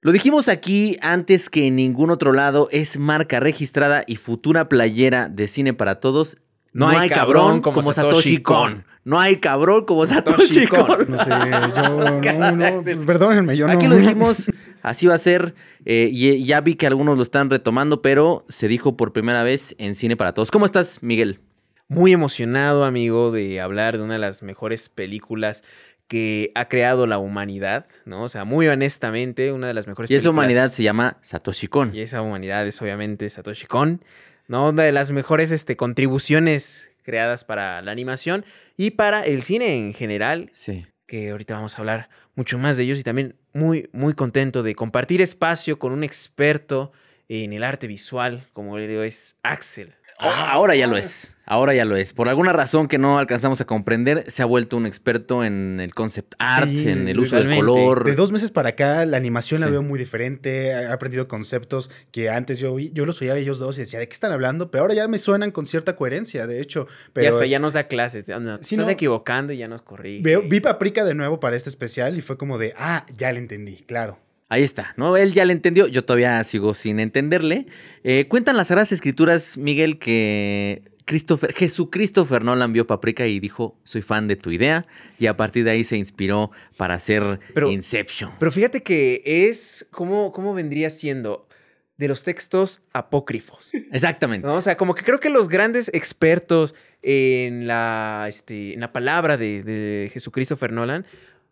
Lo dijimos aquí antes que en ningún otro lado, es marca registrada y futura playera de cine para todos. No, hay, cabrón, como, Satoshi Kon. No hay cabrón como Satoshi Kon. No sé, yo perdónenme, yo no. Aquí lo dijimos, así va a ser. Eh, y, ya vi que algunos lo están retomando, pero se dijo por primera vez en Cine para Todos. ¿Cómo estás, Miguel? Muy emocionado, amigo, de hablar de una de las mejores películas que ha creado la humanidad, ¿no? O sea, muy honestamente, una de las mejores. Y esa humanidad se llama Satoshi Kon. Y esa humanidad es obviamente Satoshi Kon, ¿no? Una de las mejores este, contribuciones creadas para la animación y para el cine en general. Sí. Que ahorita vamos a hablar mucho más de ellos y también muy, muy contento de compartir espacio con un experto en el arte visual, como le digo, es Axel. Ah, ahora ya lo es. Ahora ya lo es. Por alguna razón que no alcanzamos a comprender, se ha vuelto un experto en el concept art, en el uso del color. De dos meses para acá, la animación la veo muy diferente. Ha aprendido conceptos que antes yo, yo los oía a ellos dos y decía, ¿de qué están hablando? Pero ahora ya me suenan con cierta coherencia, de hecho. Pero, y hasta ya nos da clase. si estás equivocando y ya nos corrí. vi Paprika de nuevo para este especial y fue como de, ah, ya le entendí, claro. Ahí está, ¿no? Él ya le entendió, yo todavía sigo sin entenderle. Eh, cuentan las sagradas escrituras, Miguel, que Christopher, Jesús Nolan vio Paprika y dijo, soy fan de tu idea, y a partir de ahí se inspiró para hacer Inception. Pero fíjate que es, ¿cómo, cómo vendría siendo? de los textos apócrifos. Exactamente. O sea, como que creo que los grandes expertos en la, este, en la palabra de, de Jesucristo Nolan,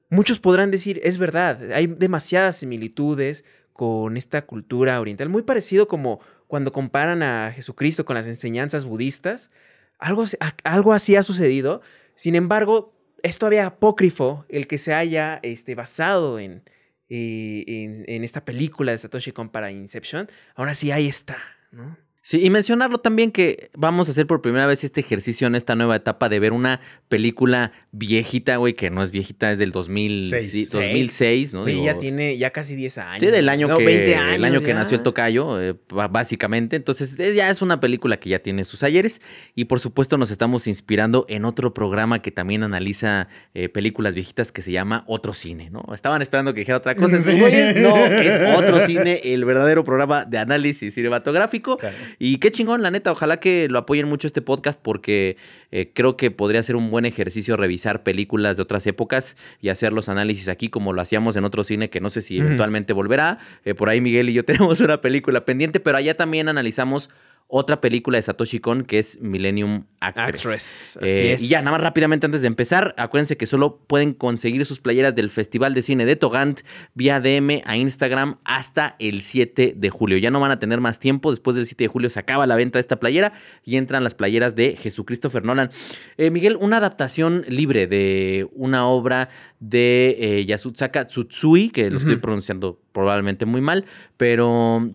muchos podrán decir, es verdad, hay demasiadas similitudes con esta cultura oriental, muy parecido como cuando comparan a Jesucristo con las enseñanzas budistas, algo, algo así ha sucedido. Sin embargo, es todavía apócrifo el que se haya este, basado en, eh, en, esta película de Satoshi Kon para Inception. Ahora sí, ahí está, ¿no? Sí, y mencionarlo también que vamos a hacer por primera vez este ejercicio en esta nueva etapa de ver una película viejita, güey, que no es viejita, es del 2006, ¿no? Y ya tiene ya casi 10 años. Sí, del año que el año que nació el Tocayo, eh, básicamente. Entonces, ya es una película que ya tiene sus ayeres y por supuesto nos estamos inspirando en otro programa que también analiza eh, películas viejitas que se llama Otro Cine, ¿no? Estaban esperando que dijera otra cosa, no, es Otro Cine, el verdadero programa de análisis cinematográfico. Y qué chingón, la neta. Ojalá que lo apoyen mucho este podcast porque eh, creo que podría ser un buen ejercicio revisar películas de otras épocas y hacer los análisis aquí como lo hacíamos en otro cine que no sé si eventualmente volverá. Eh, por ahí Miguel y yo tenemos una película pendiente, pero allá también analizamos otra película de Satoshi Kon que es Millennium Actress. Actress eh, Y ya, nada más rápidamente antes de empezar, acuérdense que solo pueden conseguir sus playeras del Festival de Cine de Togant vía DM a Instagram hasta el 7 de julio. Ya no van a tener más tiempo, después del 7 de julio se acaba la venta de esta playera y entran las playeras de Jesucristo Fernolan. Eh, Miguel, una adaptación libre de una obra de eh, Yasutsaka Tsutsui, que lo estoy pronunciando probablemente muy mal, pero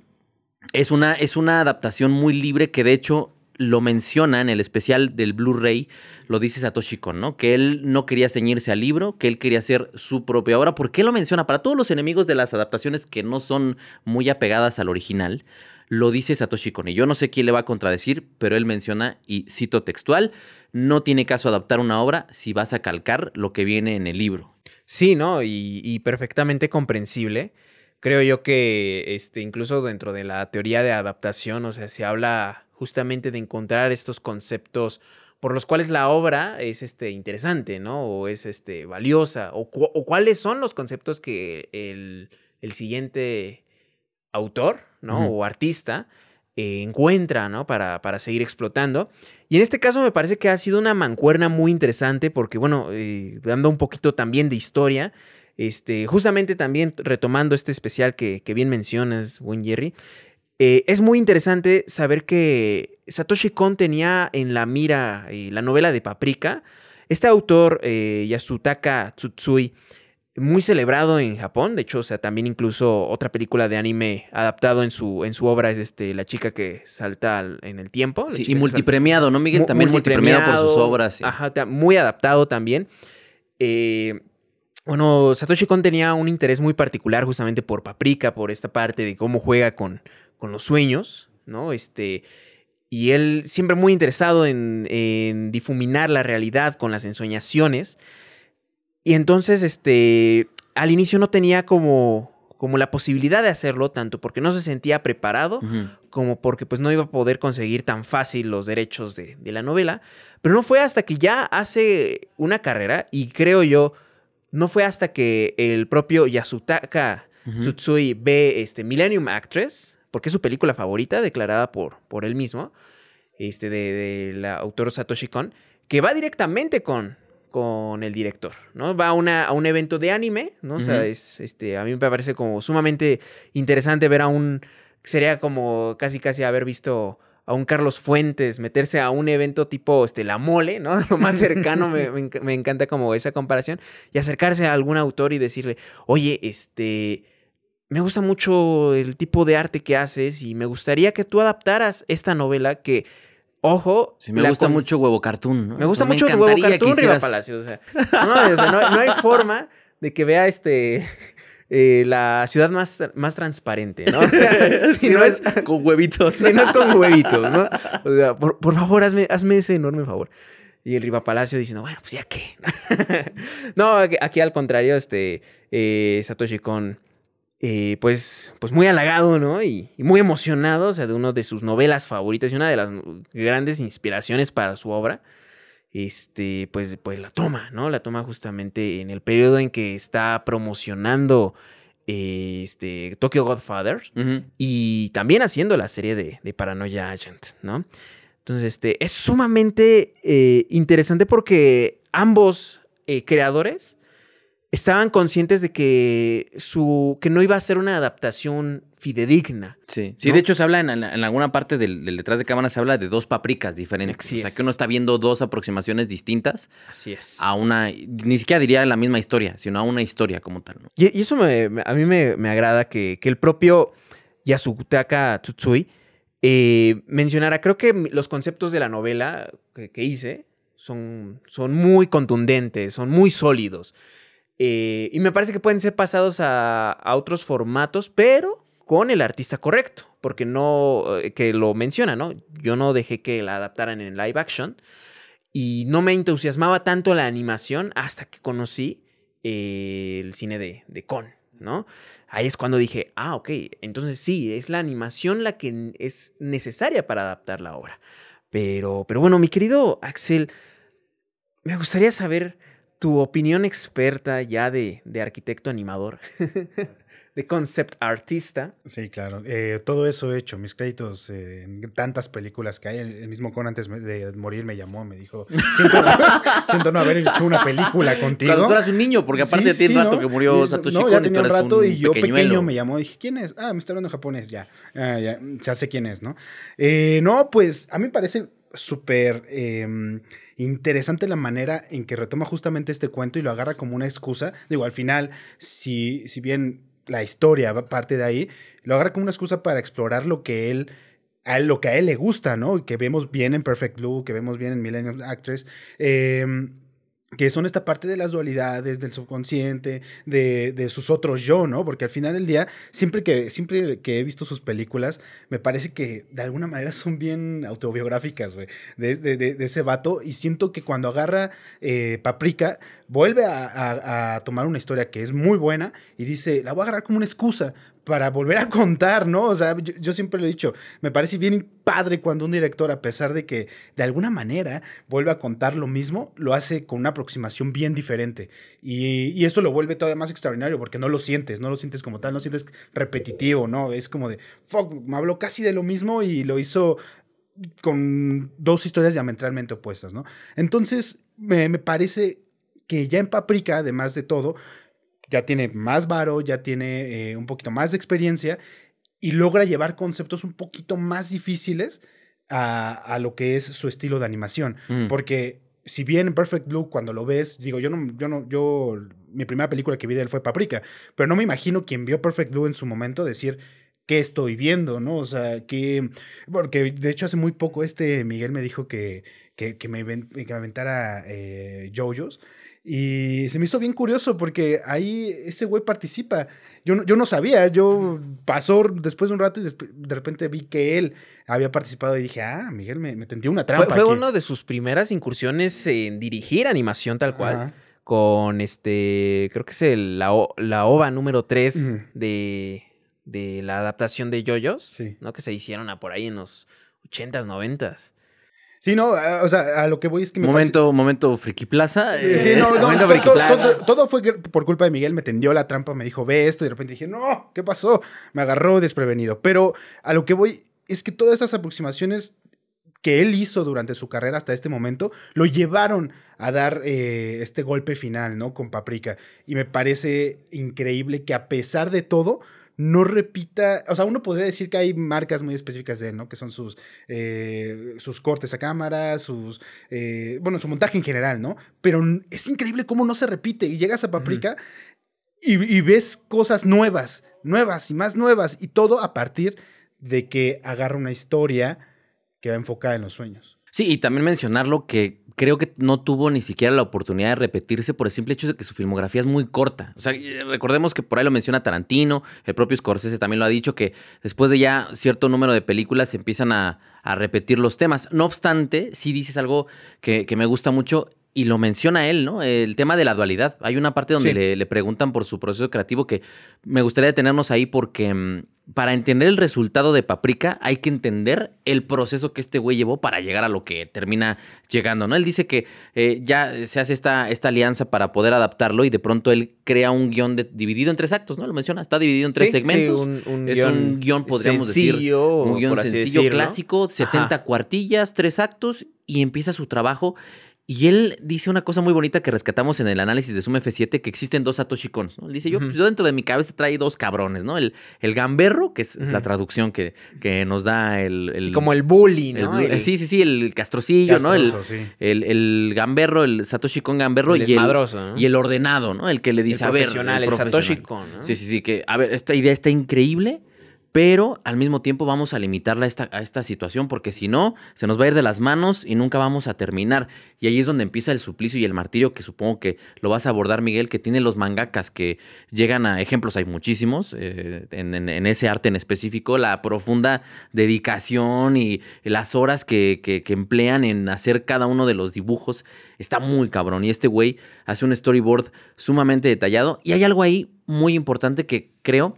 es una, es una adaptación muy libre que de hecho lo menciona en el especial del Blu-ray, lo dice Satoshi Kon, ¿no? Que él no quería ceñirse al libro, que él quería hacer su propia obra. ¿Por qué lo menciona? Para todos los enemigos de las adaptaciones que no son muy apegadas al original, lo dice Satoshi Kon. Y yo no sé quién le va a contradecir, pero él menciona, y cito textual, no tiene caso adaptar una obra si vas a calcar lo que viene en el libro. Sí, ¿no? Y, y perfectamente comprensible creo yo que este, incluso dentro de la teoría de adaptación, o sea, se habla justamente de encontrar estos conceptos por los cuales la obra es este, interesante, ¿no? O es este, valiosa, o, cuáles son los conceptos que el, siguiente autor, ¿no? O artista eh, encuentra, ¿no? Para, para, seguir explotando. Y en este caso me parece que ha sido una mancuerna muy interesante porque, bueno, eh, dando un poquito también de historia, este, justamente también retomando este especial que, bien mencionas, buen Jerry, eh, es muy interesante saber que Satoshi Kon tenía en la mira eh, la novela de Paprika. Este autor, eh, Yasutaka Tsutsui, muy celebrado en Japón. De hecho, o sea, también incluso otra película de anime adaptado en su, en su obra es este La chica que salta en el tiempo. y multipremiado, ¿no, Miguel? también multipremiado, por sus obras. Ajá, muy adaptado también. Eh, bueno, Satoshi Kon tenía un interés muy particular justamente por Paprika, por esta parte de cómo juega con, con los sueños, ¿no? Este, y él siempre muy interesado en, difuminar la realidad con las ensoñaciones. Y entonces, este, al inicio no tenía como, como la posibilidad de hacerlo, tanto porque no se sentía preparado, como porque pues no iba a poder conseguir tan fácil los derechos de, de la novela. Pero no fue hasta que ya hace una carrera, y creo yo, no fue hasta que el propio Yasutaka Tsutsui ve este Millennium Actress, porque es su película favorita, declarada por, por él mismo, este, de, la autor Satoshi Kon, que va directamente con, con el director, ¿no? Va a, una, a un evento de anime, ¿no? O sea, este, a mí me parece como sumamente interesante ver a un... Sería como casi casi haber visto a un Carlos Fuentes, meterse a un evento tipo este, La Mole, ¿no? Lo más cercano, me, encanta como esa comparación, y acercarse a algún autor y decirle, oye, este, me gusta mucho el tipo de arte que haces y me gustaría que tú adaptaras esta novela que... Ojo. Sí, me gusta mucho Huevo Cartoon. Me gusta mucho Huevo Cartoon, Riva no hay forma de que vea este eh, la ciudad más, más transparente, ¿no? si no es con huevitos. si no es con huevitos, ¿no? O sea, por, favor, hazme, ese enorme favor. Y el Riva Palacio diciendo, bueno, pues ya qué. no, aquí, al contrario, este eh, Satoshi Kon, eh, pues, pues muy halagado, ¿no? Y, y, muy emocionado, o sea, de una de sus novelas favoritas y una de las grandes inspiraciones para su obra este, pues, pues la toma, ¿no? La toma justamente en el periodo en que está promocionando este, Tokyo Godfather y también haciendo la serie de, Paranoia Agent, ¿no? Entonces, este, es sumamente eh, interesante porque ambos eh, creadores estaban conscientes de que, su, que no iba a ser una adaptación fidedigna. Sí, sí de hecho se habla en, alguna parte del, detrás de cámara, se habla de dos papricas diferentes. o sea, que uno está viendo dos aproximaciones distintas. Así es. A una, ni siquiera diría la misma historia, sino a una historia como tal. Y, eso a mí me, agrada que, el propio Yasutaka Tsutsui eh, mencionara, creo que los conceptos de la novela que, hice son, son muy contundentes, son muy sólidos. Eh, y me parece que pueden ser pasados a, otros formatos, pero con el artista correcto, porque no, eh, que lo menciona, ¿no? Yo no dejé que la adaptaran en live action y no me entusiasmaba tanto la animación hasta que conocí eh, el cine de, de Con, ¿no? Ahí es cuando dije, ah, ok, entonces sí, es la animación la que es necesaria para adaptar la obra. Pero, pero bueno, mi querido Axel, me gustaría saber tu opinión experta ya de, de arquitecto animador de concept artista. Sí, claro. Eh, todo eso he hecho. Mis créditos eh, en tantas películas que hay. El, mismo Con antes de morir me llamó, me dijo, siento no, haber hecho una película contigo. Cuando tú eras un niño, porque aparte de ti el rato que murió Satoshi no, Kon, ya tenía un rato y yo pequeño me llamó. Dije, ¿quién es? Ah, me está hablando en japonés. Ya, ah, ya, sé quién es, ¿no? Eh, no, pues a mí me parece súper em, interesante la manera en que retoma justamente este cuento y lo agarra como una excusa. Digo, al final, si, si bien la historia parte de ahí, lo agarra como una excusa para explorar lo que él a lo que a él le gusta, ¿no? Que vemos bien en Perfect Blue, que vemos bien en Millennium Actress. Eh, que son esta parte de las dualidades, del subconsciente, de, sus otros yo, ¿no? Porque al final del día, siempre que, siempre que he visto sus películas, me parece que de alguna manera son bien autobiográficas, güey, de, ese vato. Y siento que cuando agarra eh, Paprika, vuelve a, a, tomar una historia que es muy buena y dice, la voy a agarrar como una excusa para volver a contar, ¿no? O sea, yo, siempre lo he dicho, me parece bien padre cuando un director, a pesar de que de alguna manera vuelve a contar lo mismo, lo hace con una aproximación bien diferente. Y, eso lo vuelve todavía más extraordinario porque no lo sientes, no lo sientes como tal, no sientes repetitivo, ¿no? Es como de, fuck, me habló casi de lo mismo y lo hizo con dos historias diametralmente opuestas, ¿no? Entonces, me parece que ya en Paprika, además de todo, ya tiene más varo, ya tiene eh, un poquito más de experiencia y logra llevar conceptos un poquito más difíciles a, lo que es su estilo de animación. Mm. Porque si bien Perfect Blue, cuando lo ves, digo, yo no, yo no, yo, mi primera película que vi de él fue Paprika, pero no me imagino quien vio Perfect Blue en su momento decir, ¿qué estoy viendo? ¿No? O sea, que, porque de hecho hace muy poco este Miguel me dijo que, que, me, que aventara eh, Jojos. Y se me hizo bien curioso porque ahí ese güey participa. Yo no, yo no sabía, yo pasó después de un rato y de repente vi que él había participado y dije, ah, Miguel me, me tendió una trampa. Fue, fue una de sus primeras incursiones en dirigir animación tal cual. Con este, creo que es la, la ova número 3 de, la adaptación de Yoyos, ¿no? Que se hicieron a por ahí en los 80s, 90s. Sí, no, eh, o sea, a lo que voy es que me Momento, momento Friki Plaza. sí, eh, no, no, todo, fue por culpa de Miguel, me tendió la trampa, me dijo, ve esto, y de repente dije, no, ¿qué pasó? Me agarró desprevenido. Pero a lo que voy es que todas esas aproximaciones que él hizo durante su carrera hasta este momento, lo llevaron a dar eh, este golpe final, ¿no? Con Paprika. Y me parece increíble que a pesar de todo, no repita, o sea, uno podría decir que hay marcas muy específicas de él, ¿no? Que son sus, eh, sus cortes a cámara, sus, eh, bueno, su montaje en general, ¿no? Pero es increíble cómo no se repite y llegas a Paprika y, y ves cosas nuevas, nuevas y más nuevas y todo a partir de que agarra una historia que va enfocada en los sueños. Sí, y también mencionarlo que creo que no tuvo ni siquiera la oportunidad de repetirse por el simple hecho de que su filmografía es muy corta. O sea, eh, recordemos que por ahí lo menciona Tarantino, el propio Scorsese también lo ha dicho, que después de ya cierto número de películas se empiezan a, repetir los temas. No obstante, si dices algo que, que me gusta mucho y lo menciona él, ¿no? El tema de la dualidad. Hay una parte donde le, preguntan por su proceso creativo que me gustaría detenernos ahí porque mm, para entender el resultado de Paprika hay que entender el proceso que este güey llevó para llegar a lo que termina llegando, ¿no? Él dice que eh, ya se hace esta, esta, alianza para poder adaptarlo y de pronto él crea un guión dividido en tres actos, ¿no? Lo menciona, está dividido en tres segmentos. Sí, un, es un guión, podríamos sencillo, decir, un guión sencillo clásico, 70 cuartillas, tres actos y empieza su trabajo y él dice una cosa muy bonita que rescatamos en el análisis de Sum F7, que existen dos Satoshi dice, yo, pues yo, dentro de mi cabeza trae dos cabrones, ¿no? El, el gamberro, que es, la traducción que, nos da el... Como el bullying, ¿no? sí, sí, sí, el castrocillo, ¿no? El, gamberro, el Satoshi gamberro. y, el, y el ordenado, ¿no? El que le dice, a ver... Profesional, el, Sí, sí, sí, que, a ver, esta idea está increíble pero al mismo tiempo vamos a limitarla a esta, esta situación porque si no, se nos va a ir de las manos y nunca vamos a terminar. Y ahí es donde empieza el suplicio y el martirio que supongo que lo vas a abordar, Miguel, que tiene los mangakas que llegan a ejemplos, hay muchísimos eh, en, ese arte en específico, la profunda dedicación y las horas que, que emplean en hacer cada uno de los dibujos está muy cabrón. Y este güey hace un storyboard sumamente detallado y hay algo ahí muy importante que creo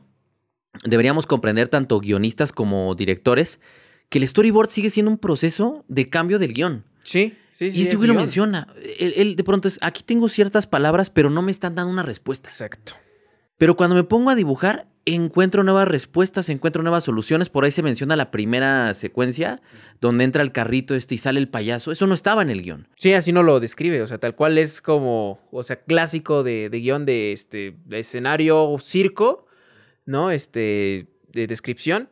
deberíamos comprender tanto guionistas como directores que el storyboard sigue siendo un proceso de cambio del guión. Sí, sí, sí. Y este güey lo menciona. Él, de pronto es, aquí tengo ciertas palabras, pero no me están dando una respuesta. Exacto. Pero cuando me pongo a dibujar, encuentro nuevas respuestas, encuentro nuevas soluciones. Por ahí se menciona la primera secuencia, donde entra el carrito este y sale el payaso. Eso no estaba en el guión. Sí, así no lo describe. O sea, tal cual es como, o sea, clásico de, guión de, este, de escenario circo ¿no? Este, de descripción,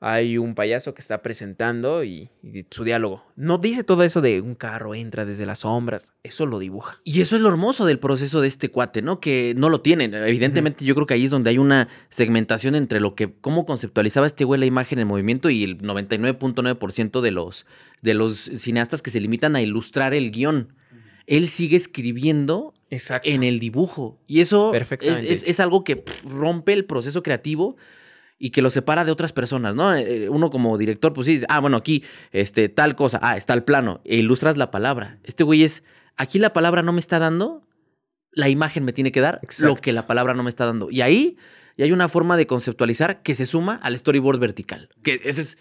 hay un payaso que está presentando y, su diálogo. No dice todo eso de un carro entra desde las sombras, eso lo dibuja. Y eso es lo hermoso del proceso de este cuate, ¿no? Que no lo tienen. Evidentemente yo creo que ahí es donde hay una segmentación entre lo que, cómo conceptualizaba este güey la imagen en movimiento y el 99.9% de los, de los cineastas que se limitan a ilustrar el guión. Él sigue escribiendo Exacto. en el dibujo. Y eso es, algo que rompe el proceso creativo y que lo separa de otras personas, ¿no? Eh, eh, uno como director, pues sí, dice, ah, bueno, aquí este, tal cosa, ah, está el plano, e ilustras la palabra. Este güey es, aquí la palabra no me está dando, la imagen me tiene que dar lo que la palabra no me está dando. Y ahí y hay una forma de conceptualizar que se suma al storyboard vertical, que esa es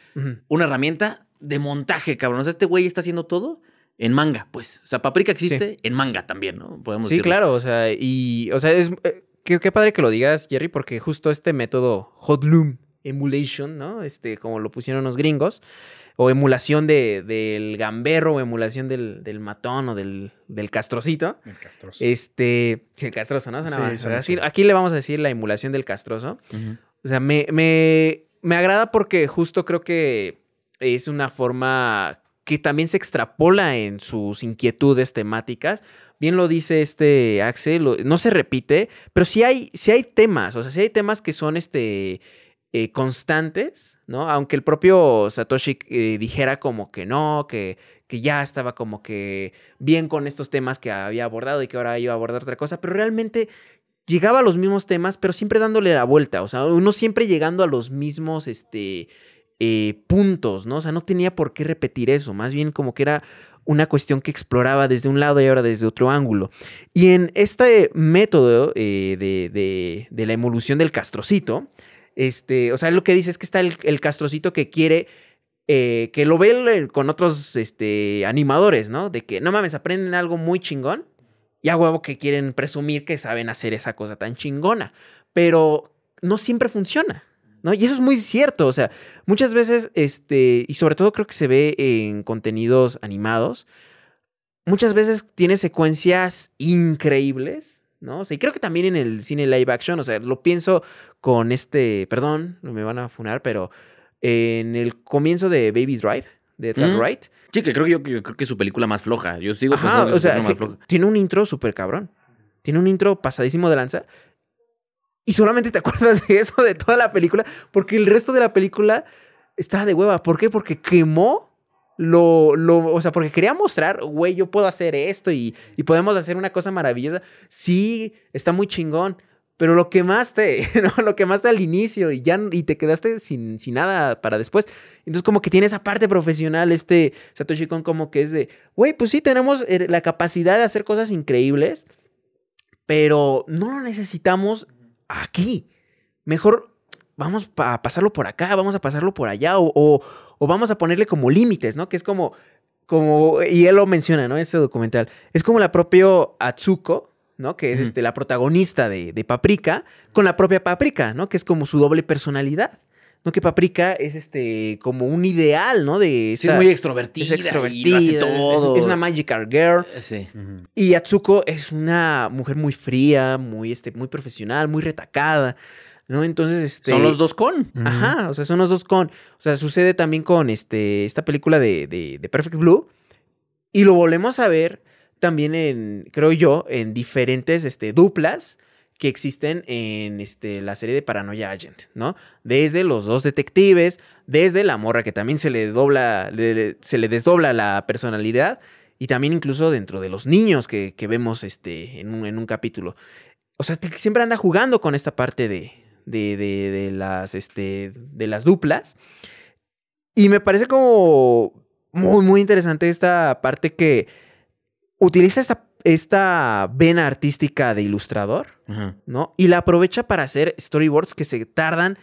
una herramienta de montaje, cabrón. O sea, este güey está haciendo todo en manga, pues. O sea, Paprika existe en manga también, ¿no? Podemos decir sí, claro, o sea, y, o sea, es, eh, qué, padre que lo digas, Jerry, porque justo este método Hot Loom Emulation, ¿no? Este, como lo pusieron los gringos, o emulación del gamberro, o emulación del, matón, o del, castrocito. El castroso. Este, sí, el castroso, ¿no? sí, Aquí le vamos a decir la emulación del castroso. O sea, me, me, me agrada porque justo creo que es una forma que también se extrapola en sus inquietudes temáticas. Bien lo dice este Axel, no se repite, pero sí hay, hay temas, o sea, sí hay temas que son este, eh, constantes, ¿no? Aunque el propio Satoshi eh, dijera como que no, que, que ya estaba como que bien con estos temas que había abordado y que ahora iba a abordar otra cosa, pero realmente llegaba a los mismos temas, pero siempre dándole la vuelta, o sea, uno siempre llegando a los mismos, este, eh, puntos, ¿no? O sea, no tenía por qué repetir eso, más bien como que era una cuestión que exploraba desde un lado y ahora desde otro ángulo. Y en este método eh, de, la evolución del castrocito, este, o sea, lo que dice es que está el, castrocito que quiere eh, que lo ve con otros este, animadores, ¿no? De que no mames, aprenden algo muy chingón y a huevo que quieren presumir que saben hacer esa cosa tan chingona, pero no siempre funciona. Y eso es muy cierto, o sea, muchas veces, este, y sobre todo creo que se ve en contenidos animados, muchas veces tiene secuencias increíbles, ¿no? O y creo que también en el cine live action, o sea, lo pienso con este, perdón, me van a funar, pero en el comienzo de Baby Drive, de Edgar Wright. Sí, que creo que yo, creo que es su película más floja. Yo sigo más floja. Tiene un intro súper cabrón. Tiene un intro pasadísimo de lanza, y solamente te acuerdas de eso, de toda la película, porque el resto de la película estaba de hueva. ¿Por qué? Porque quemó lo, o sea, porque quería mostrar, güey, yo puedo hacer esto y, podemos hacer una cosa maravillosa. Sí, está muy chingón, pero lo quemaste, ¿no? Lo quemaste al inicio y ya y te quedaste sin, sin nada para después. Entonces, como que tiene esa parte profesional, este Satoshi Kon, como que es de, güey, pues sí, tenemos eh, la capacidad de hacer cosas increíbles, pero no lo necesitamos aquí. Mejor vamos a pasarlo por acá, vamos a pasarlo por allá, o, vamos a ponerle como límites, ¿no? Que es como, como, y él lo menciona, ¿no? Este documental. Es como la propia Atsuko, ¿no? Que es este, la protagonista de Paprika, con la propia Paprika, ¿no? Que es como su doble personalidad no que Paprika es este como un ideal, ¿no? De es muy extrovertida. Es extrovertida. Es, una Magical Girl. Eh, sí. Y Atsuko es una mujer muy fría, muy, este, muy profesional, muy retacada. ¿No? Entonces, este. Son los dos con. Ajá. O sea, son los dos con. O sea, sucede también con este, esta película de, de Perfect Blue. Y lo volvemos a ver también en, creo yo, en diferentes este, duplas que existen en este, la serie de Paranoia Agent, ¿no? Desde los dos detectives, desde la morra que también se le dobla, se le desdobla la personalidad y también incluso dentro de los niños que, vemos este, en, un, capítulo. O sea, siempre anda jugando con esta parte de, de, de, de, las, este, de las duplas. Y me parece como muy, muy interesante esta parte que utiliza esta esta vena artística de ilustrador, ¿no? Y la aprovecha para hacer storyboards que se tardan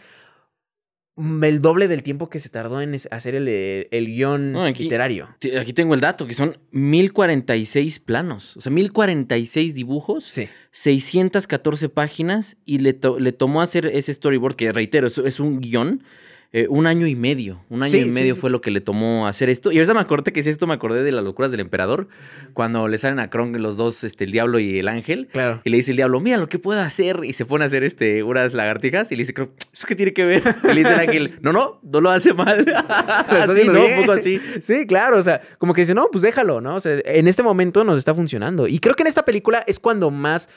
el doble del tiempo que se tardó en hacer el, eh, el guión literario. Aquí tengo el dato, que son 1046 planos, o sea, 1046 dibujos, 614 páginas, y le, le tomó hacer ese storyboard, que reitero, es, es un guión, eh, un año y medio. Un año y medio fue lo que le tomó hacer esto. Y ahorita me acordé que si esto me acordé de las locuras del emperador. Cuando le salen a Kron los dos, este, el diablo y el ángel. Claro. Y le dice el diablo, mira lo que puedo hacer. Y se pone a hacer este, unas lagartijas. Y le dice, Kron, ¿eso qué tiene que ver? Y le dice el ángel, no, no, no lo hace mal. así, ¿no? Un poco así. Sí, claro. O sea, como que dice, no, pues déjalo, ¿no? O sea, en este momento nos está funcionando. Y creo que en esta película es cuando más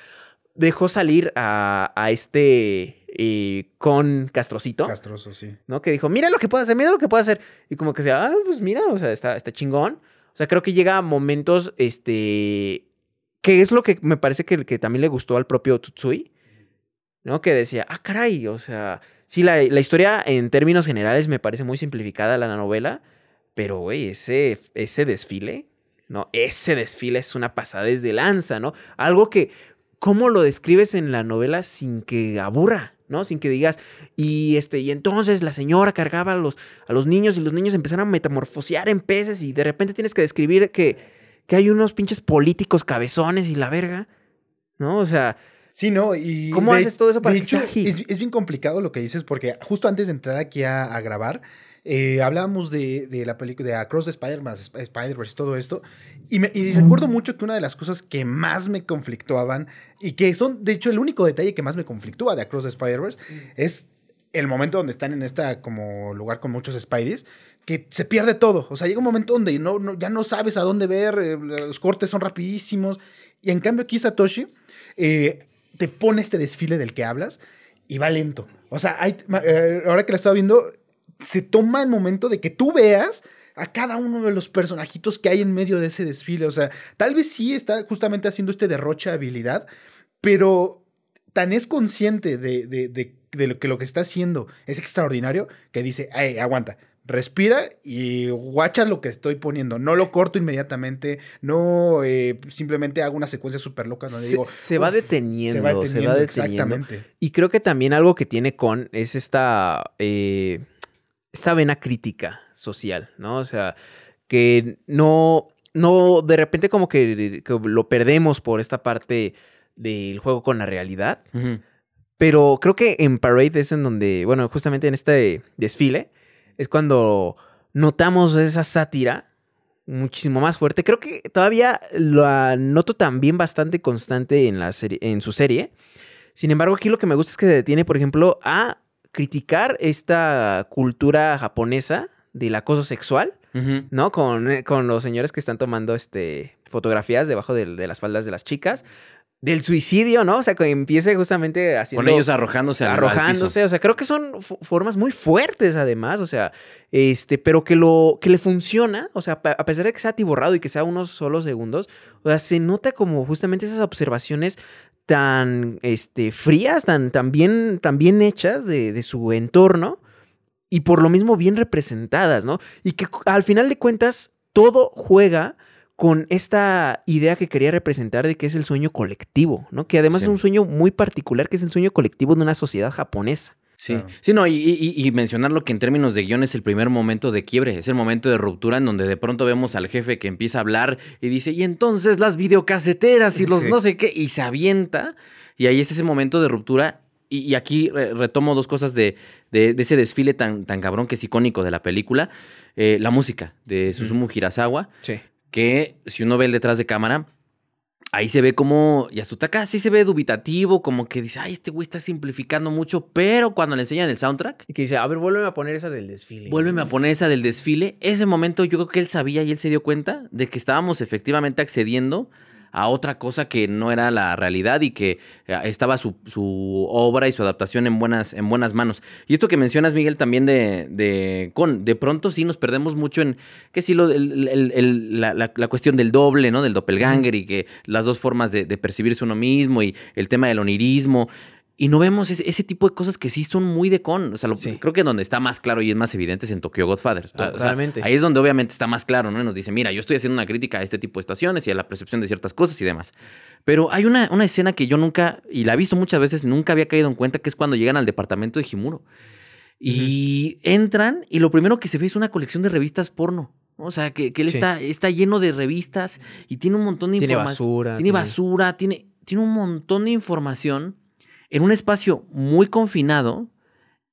dejó salir a, a este y con Castrocito. Castroso, sí. ¿No? Que dijo, mira lo que puedo hacer, mira lo que puedo hacer. Y como que se, ah, pues mira, o sea, está, está chingón. O sea, creo que llega a momentos, este, que es lo que me parece que, que también le gustó al propio Tutsui, ¿no? Que decía, ah, caray, o sea, sí, la, historia en términos generales me parece muy simplificada la novela, pero, güey, ese, ese desfile, ¿no? Ese desfile es una pasadez de lanza, ¿no? Algo que, ¿cómo lo describes en la novela sin que aburra? ¿no? Sin que digas, y este, y entonces la señora cargaba a los, a los niños y los niños empezaron a metamorfosear en peces y de repente tienes que describir que, que hay unos pinches políticos cabezones y la verga, ¿no? O sea... Sí, ¿no? Y ¿Cómo haces todo eso para que es, es bien complicado lo que dices porque justo antes de entrar aquí a grabar, eh, hablábamos de, de, la película de Across the Spider-Man, Spider-Verse, todo esto, y, recuerdo mucho que una de las cosas que más me conflictuaban, y que son, de hecho, el único detalle que más me conflictúa de Across the Spider-Verse, mm. es el momento donde están en esta como lugar con muchos Spideys, que se pierde todo. O sea, llega un momento donde no, ya no sabes a dónde ver, eh, los cortes son rapidísimos. Y en cambio aquí Satoshi eh, te pone este desfile del que hablas y va lento. O sea, hay, ahora que la estaba viendo, se toma el momento de que tú veas a cada uno de los personajitos que hay en medio de ese desfile. O sea, tal vez sí está justamente haciendo este derroche de habilidad, pero tan es consciente de, lo que lo que está haciendo es extraordinario que dice, Ay, aguanta. Respira y guacha lo que estoy poniendo. No lo corto inmediatamente, no eh, simplemente hago una secuencia súper loca se, va deteniendo, se va deteniendo. Exactamente. Y creo que también algo que tiene con es esta. Eh, esta vena crítica social, ¿no? O sea, que no, no, de repente como que, lo perdemos por esta parte del juego con la realidad. Pero creo que en Parade es en donde, bueno, justamente en este desfile, es cuando notamos esa sátira muchísimo más fuerte. Creo que todavía lo noto también bastante constante en, la serie, en su serie. Sin embargo, aquí lo que me gusta es que se detiene, por ejemplo, a criticar esta cultura japonesa del acoso sexual, ¿no? Eh, con, los señores que están tomando este, fotografías debajo de, las faldas de las chicas. Del suicidio, ¿no? O sea, que empiece justamente haciendo... Con ellos arrojándose al Arrojándose, o sea, creo que son formas muy fuertes además, o sea, este, pero que lo, que le funciona, o sea, a pesar de que sea tiborrado y que sea unos solos segundos, o sea, se nota como justamente esas observaciones tan este, frías, tan, también bien, hechas de, su entorno y por lo mismo bien representadas, ¿no? Y que al final de cuentas todo juega con esta idea que quería representar de que es el sueño colectivo, ¿no? Que además es un sueño muy particular, que es el sueño colectivo de una sociedad japonesa. Sí, sí, no, y, y, mencionar lo que en términos de guión es el primer momento de quiebre, es el momento de ruptura en donde de pronto vemos al jefe que empieza a hablar y dice, y entonces las videocaseteras y los no sé qué, y se avienta, y ahí es ese momento de ruptura. Y, aquí retomo dos cosas de, ese desfile tan, tan cabrón que es icónico de la película. Eh, la música de Susumu Hirasawa, que si uno ve el detrás de cámara, ahí se ve como Yasutaka sí se ve dubitativo, como que dice, ay, este güey está simplificando mucho, pero cuando le enseñan el soundtrack... Y que dice, a ver, vuélveme a poner esa del desfile. Vuélveme a poner esa del desfile. Ese momento yo creo que él sabía y él se dio cuenta de que estábamos efectivamente accediendo a otra cosa que no era la realidad y que eh, estaba su, obra y su adaptación en buenas, en buenas manos. Y esto que mencionas, Miguel, también de, con, de pronto sí nos perdemos mucho en que sí lo, la, cuestión del doble, ¿no? Del doppelganger y que las dos formas de, de percibirse uno mismo y el tema del onirismo. Y no vemos ese, tipo de cosas que sí son muy de con. O sea, creo que donde está más claro y es más evidente es en Tokyo Godfather. Totalmente. ahí es donde obviamente está más claro, ¿no? nos dice, mira, yo estoy haciendo una crítica a este tipo de estaciones y a la percepción de ciertas cosas y demás. Pero hay una, una escena que yo nunca, y la he visto muchas veces, nunca había caído en cuenta, que es cuando llegan al departamento de Jimuro. Y entran y lo primero que se ve es una colección de revistas porno. O sea, que, él está, está lleno de revistas y tiene un montón de información. Tiene basura. Tiene basura, tiene, tiene un montón de información en un espacio muy confinado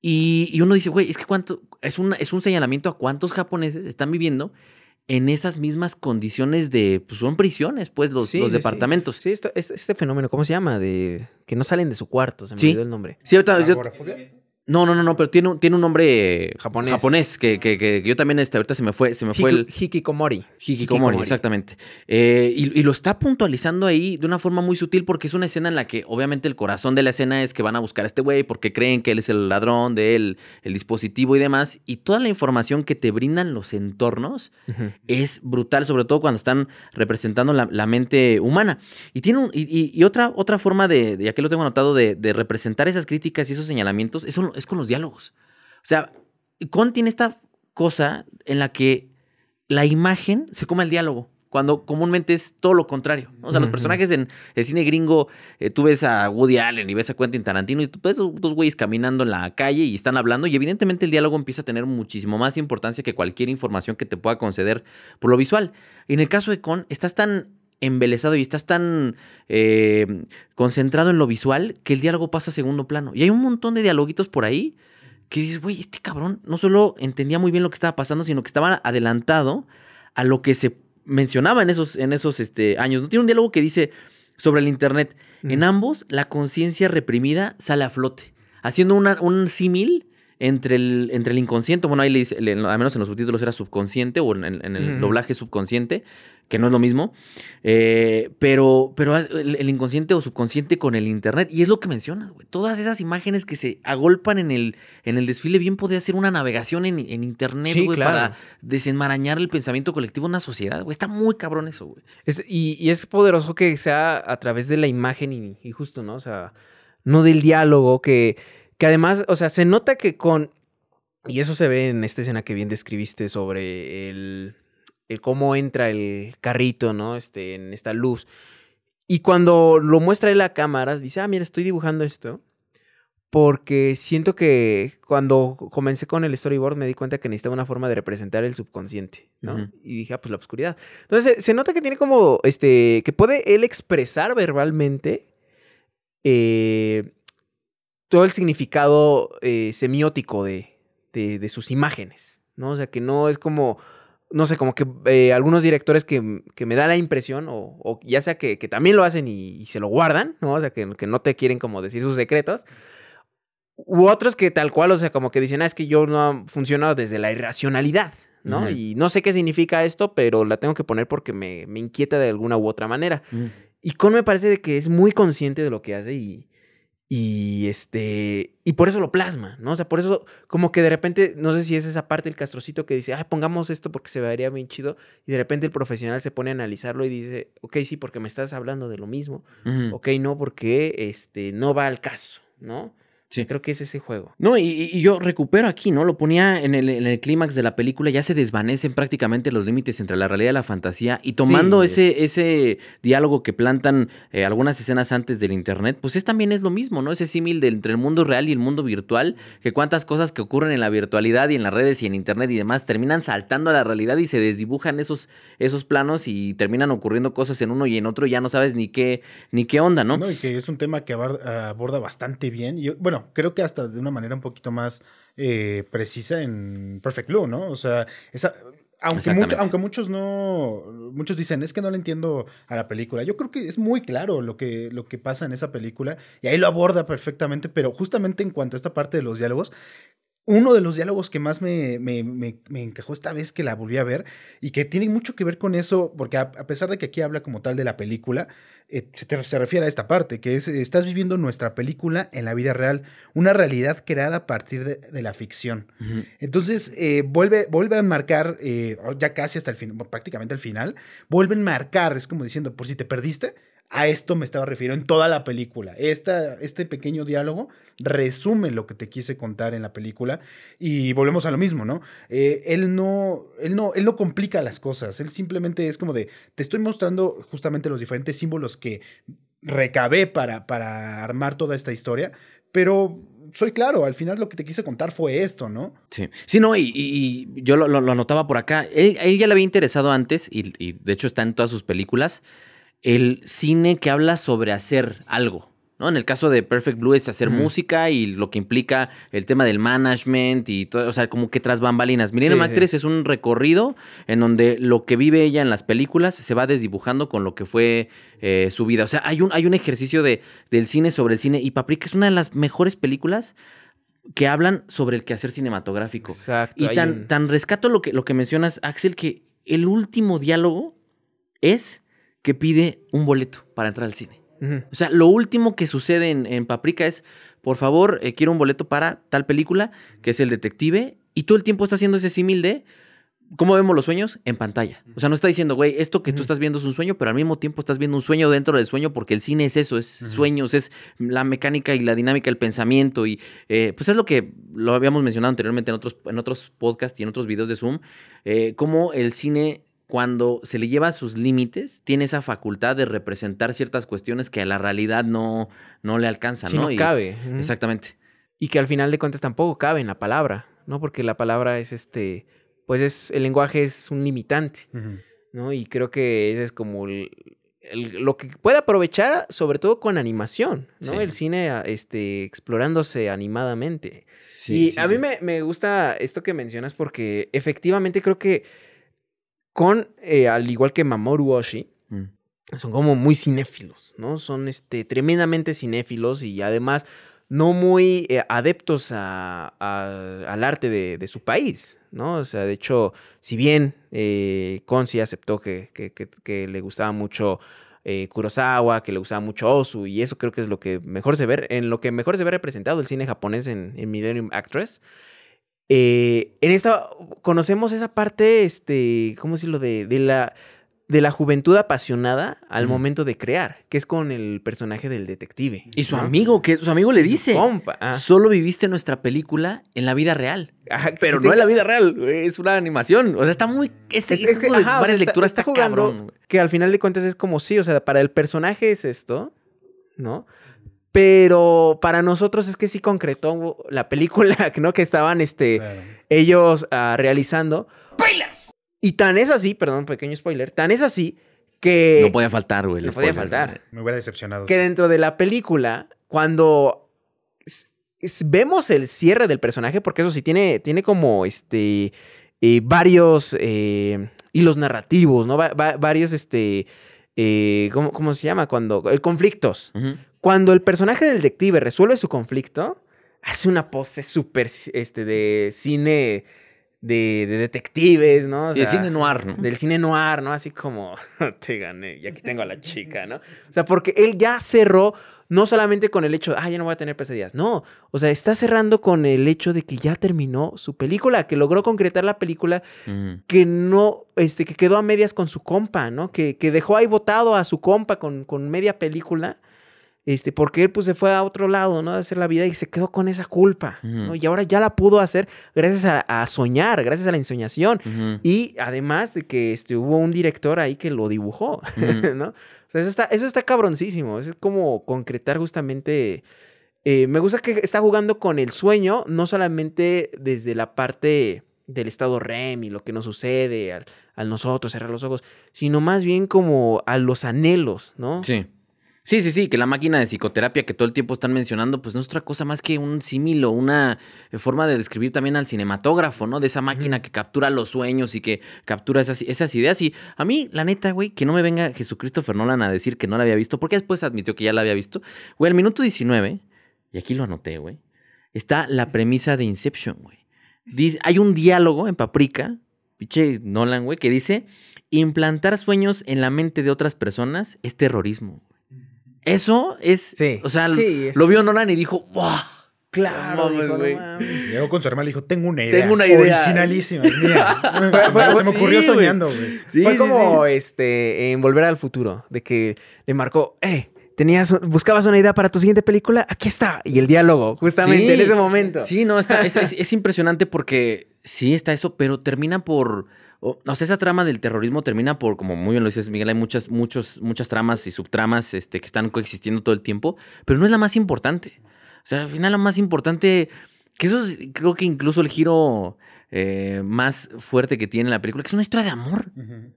y, uno dice, güey, es que cuánto, es, un, es un señalamiento a cuántos japoneses están viviendo en esas mismas condiciones de, pues son prisiones, pues los, departamentos. Sí, este, este, fenómeno, ¿cómo se llama? De que no salen de su cuarto, se me olvidó el nombre. Sí, no, no, no, no, pero tiene un, tiene un nombre japonés. Japonés, que, que, que yo también este, ahorita se me fue, se me fue el. Hikikomori. Hikikomori, exactamente. Eh, y, y, lo está puntualizando ahí de una forma muy sutil porque es una escena en la que obviamente el corazón de la escena es que van a buscar a este güey porque creen que él es el ladrón de él, el dispositivo y demás. Y toda la información que te brindan los entornos es brutal, sobre todo cuando están representando la, mente humana. Y tiene un, y, y, otra, otra forma de, ya que lo tengo anotado, de, de representar esas críticas y esos señalamientos, es es con los diálogos. O sea, con tiene esta cosa en la que la imagen se come el diálogo cuando comúnmente es todo lo contrario. O sea, los personajes en el cine gringo, eh, tú ves a Woody Allen y ves a Quentin Tarantino y tú ves a dos güeyes caminando en la calle y están hablando y evidentemente el diálogo empieza a tener muchísimo más importancia que cualquier información que te pueda conceder por lo visual. Y en el caso de Con, estás tan embelesado y estás tan eh, concentrado en lo visual que el diálogo pasa a segundo plano. Y hay un montón de dialoguitos por ahí que dices, güey, este cabrón no solo entendía muy bien lo que estaba pasando, sino que estaba adelantado a lo que se mencionaba en esos, en esos este, años. ¿No? Tiene un diálogo que dice sobre el Internet. En ambos, la conciencia reprimida sale a flote, haciendo una, un símil entre el, entre el inconsciente, bueno, ahí le dice, al menos en los subtítulos era subconsciente o en, el doblaje subconsciente, que no es lo mismo, eh, pero, pero el, inconsciente o subconsciente con el Internet, y es lo que mencionas, güey, todas esas imágenes que se agolpan en el, en el desfile, bien podría ser una navegación en, Internet, para desenmarañar el pensamiento colectivo en una sociedad, güey, está muy cabrón eso, güey. y, es poderoso que sea a través de la imagen y, y justo, ¿no? O sea, no del diálogo que que además, o sea, se nota que con. Y eso se ve en esta escena que bien describiste sobre el, cómo entra el carrito, ¿no? Este, en esta luz. Y cuando lo muestra en la cámara, dice, ah, mira, estoy dibujando esto. Porque siento que cuando comencé con el storyboard me di cuenta que necesitaba una forma de representar el subconsciente, ¿no? Y dije, ah, pues la oscuridad. Entonces, se nota que tiene como, este, que puede él expresar verbalmente eh, todo el significado eh, semiótico de, sus imágenes, ¿no? O sea, que no es como, no sé, como que eh, algunos directores mm, que, me da la impresión, o, ya sea que, también lo hacen y, se lo guardan, ¿no? O sea, que, que, no te quieren como decir sus secretos. U otros que tal cual, o sea, como que dicen, ah, es que yo no funcionado desde la irracionalidad, ¿no? Y no sé qué significa esto, pero la tengo que poner porque me, inquieta de alguna u otra manera. Mm. Y Con me parece que es muy consciente de lo que hace y, y este, y por eso lo plasma, ¿no? O sea, por eso, como que de repente, no sé si es esa parte del castrocito que dice, ah, pongamos esto porque se vería bien chido, y de repente el profesional se pone a analizarlo y dice, ok, sí, porque me estás hablando de lo mismo, ok, no, porque este, no va al caso, ¿no? Creo que es ese juego. No, y, yo recupero aquí, ¿no? Lo ponía en el, clímax de la película, ya se desvanecen prácticamente los límites entre la realidad y la fantasía. Y tomando ese, ese diálogo que plantan eh, algunas escenas antes del internet, pues es, también es lo mismo, ¿no? Ese símil entre el mundo real y el mundo virtual, que cuántas cosas que ocurren en la virtualidad y en las redes y en internet y demás terminan saltando a la realidad y se desdibujan esos, esos planos y terminan ocurriendo cosas en uno y en otro, y ya no sabes ni qué, ni qué onda, ¿no? No, y que es un tema que aborda bastante bien. Y bueno, creo que hasta de una manera un poquito más eh, precisa en Perfect Blue, ¿no? O sea, aunque, aunque muchos no, muchos dicen, es que no le entiendo a la película. Yo creo que es muy claro lo que, lo que pasa en esa película y ahí lo aborda perfectamente, pero justamente en cuanto a esta parte de los diálogos, uno de los diálogos que más me, encajó esta vez que la volví a ver y que tiene mucho que ver con eso, porque a, pesar de que aquí habla como tal de la película, eh, se, se, refiere a esta parte, que es, estás viviendo nuestra película en la vida real, una realidad creada a partir de, la ficción. Entonces, eh, vuelve, vuelve a marcar, eh, ya casi hasta el final, prácticamente al final, vuelven a marcar, es como diciendo, por si te perdiste, a esto me estaba refiriendo en toda la película. Esta, este pequeño diálogo resume lo que te quise contar en la película y volvemos a lo mismo, ¿no? Eh, él no, él no, él no complica las cosas. Él simplemente es como de, te estoy mostrando justamente los diferentes símbolos que recabé para, para armar toda esta historia, pero soy claro, al final lo que te quise contar fue esto, ¿no? Sí, sí, no, y, yo lo, anotaba por acá. Él, él, ya le había interesado antes y de hecho está en todas sus películas el cine que habla sobre hacer algo. ¿no? En el caso de Perfect Blue es hacer música y lo que implica el tema del management y todo, o sea, como que tras bambalinas. Milena sí, es un recorrido en donde lo que vive ella en las películas se va desdibujando con lo que fue eh, su vida. O sea, hay un, hay un ejercicio de, del cine sobre el cine y Paprika es una de las mejores películas que hablan sobre el quehacer cinematográfico. Exacto. Y tan, tan rescato lo que, lo que mencionas, Axel, que el último diálogo es que pide un boleto para entrar al cine. O sea, lo último que sucede en, Paprika es, por favor, eh, quiero un boleto para tal película, que es El Detective, y todo el tiempo está haciendo ese símil de cómo vemos los sueños en pantalla. O sea, no está diciendo, güey, esto que tú estás viendo es un sueño, pero al mismo tiempo estás viendo un sueño dentro del sueño, porque el cine es eso, es sueños, es la mecánica y la dinámica, el pensamiento, y eh, pues es lo que lo habíamos mencionado anteriormente en otros, en otros podcasts y en otros videos de Zoom, como eh, cómo el cine cuando se le lleva a sus límites, tiene esa facultad de representar ciertas cuestiones que a la realidad no, no le alcanzan. ¿no? y, cabe. Exactamente. Y que al final de cuentas tampoco cabe en la palabra, ¿no? Porque la palabra es este, pues es, el lenguaje es un limitante, ¿no? Y creo que ese es como lo que puede aprovechar, sobre todo con animación, ¿no? El cine ah, este, explorándose animadamente. y a mí me, me gusta esto que mencionas porque efectivamente creo que con, eh, al igual que Mamoru Oshii, mm. son como muy cinéfilos, ¿no? Son este, tremendamente cinéfilos y además no muy eh, adeptos al arte de, su país, ¿no? O sea, de hecho, si bien eh, aceptó que, le gustaba mucho eh, Kurosawa, que le gustaba mucho Osu, y eso creo que es lo que mejor se ve, en lo que mejor se ve representado el cine japonés en Millennium Actress, eh, en esta conocemos esa parte, este, ¿cómo decirlo? De, de la de la juventud apasionada al momento de crear, que es con el personaje del detective. Y su amigo, que su amigo le dice, ah. solo viviste nuestra película en la vida real. pero no en la vida real, es una animación. O sea, está muy... es, es que, de varias lecturas está, cabrón. Que al final de cuentas es como sí, o sea, para el personaje es esto, ¿no? Pero para nosotros es que sí concretó la película, ¿no? Que estaban este, ellos ah, realizando. ¡Spoilers! Y tan es así, perdón, pequeño spoiler, tan es así que... No podía faltar, güey. No podía faltar. Me hubiera decepcionado. Que dentro de la película, cuando vemos el cierre del personaje, porque eso sí tiene, tiene como este, eh, varios eh, hilos narrativos, ¿no? varios, este... Eh, ¿cómo, se llama? Cuando. conflictos. Cuando el personaje del detective resuelve su conflicto, hace una pose súper este, de cine de, detectives, ¿no? O del cine noir, ¿no? Del cine noir, ¿no? Así como, te gané, y aquí tengo a la chica, ¿no? O sea, porque él ya cerró, no solamente con el hecho, ah, ya no voy a tener pesadillas, no, o sea, está cerrando con el hecho de que ya terminó su película, que logró concretar la película, mm. que no, este, que quedó a medias con su compa, ¿no? Que, dejó ahí botado a su compa con, con media película este, porque él pues se fue a otro lado, ¿no? A hacer la vida y se quedó con esa culpa, Y ahora ya la pudo hacer gracias a, soñar, gracias a la ensoñación. Y además de que este, hubo un director ahí que lo dibujó, ¿no? O sea, eso está, eso está cabroncísimo. es como concretar justamente... Eh, me gusta que está jugando con el sueño, no solamente desde la parte del estado REM y lo que nos sucede al, nosotros cerrar los ojos, sino más bien como a los anhelos, ¿no? Sí Sí, sí, sí, que la máquina de psicoterapia que todo el tiempo están mencionando, pues no es otra cosa más que un símil o una eh, forma de describir también al cinematógrafo, ¿no? De esa máquina que captura los sueños y que captura esas, ideas. Y a mí, la neta, güey, que no me venga Jesucristo Nolan a decir que no la había visto, porque después admitió que ya la había visto. Güey, al minuto 19, y aquí lo anoté, güey, está la premisa de Inception, güey. hay un diálogo en Paprika, pinche Nolan, güey, que dice, implantar sueños en la mente de otras personas es terrorismo. Eso es. Sí. O sea, lo vio Nolan y dijo, ¡buah! Claro, güey. Llegó con su hermano y dijo, tengo una idea. Tengo una idea. Originalísima. se me ocurrió soñando, güey. fue como este en Volver al Futuro, de que le marcó, eh, tenías, buscabas una idea para tu siguiente película, aquí está. Y el diálogo, justamente en ese momento. Sí, no, está, es impresionante porque sí está eso, pero termina por o, sea, esa trama del terrorismo termina por, como muy bien lo dices, Miguel, hay muchas, muchas tramas y subtramas este, que están coexistiendo todo el tiempo, pero no es la más importante. O sea, al final la más importante, que eso es, creo que incluso el giro eh, más fuerte que tiene la película, que es una historia de amor.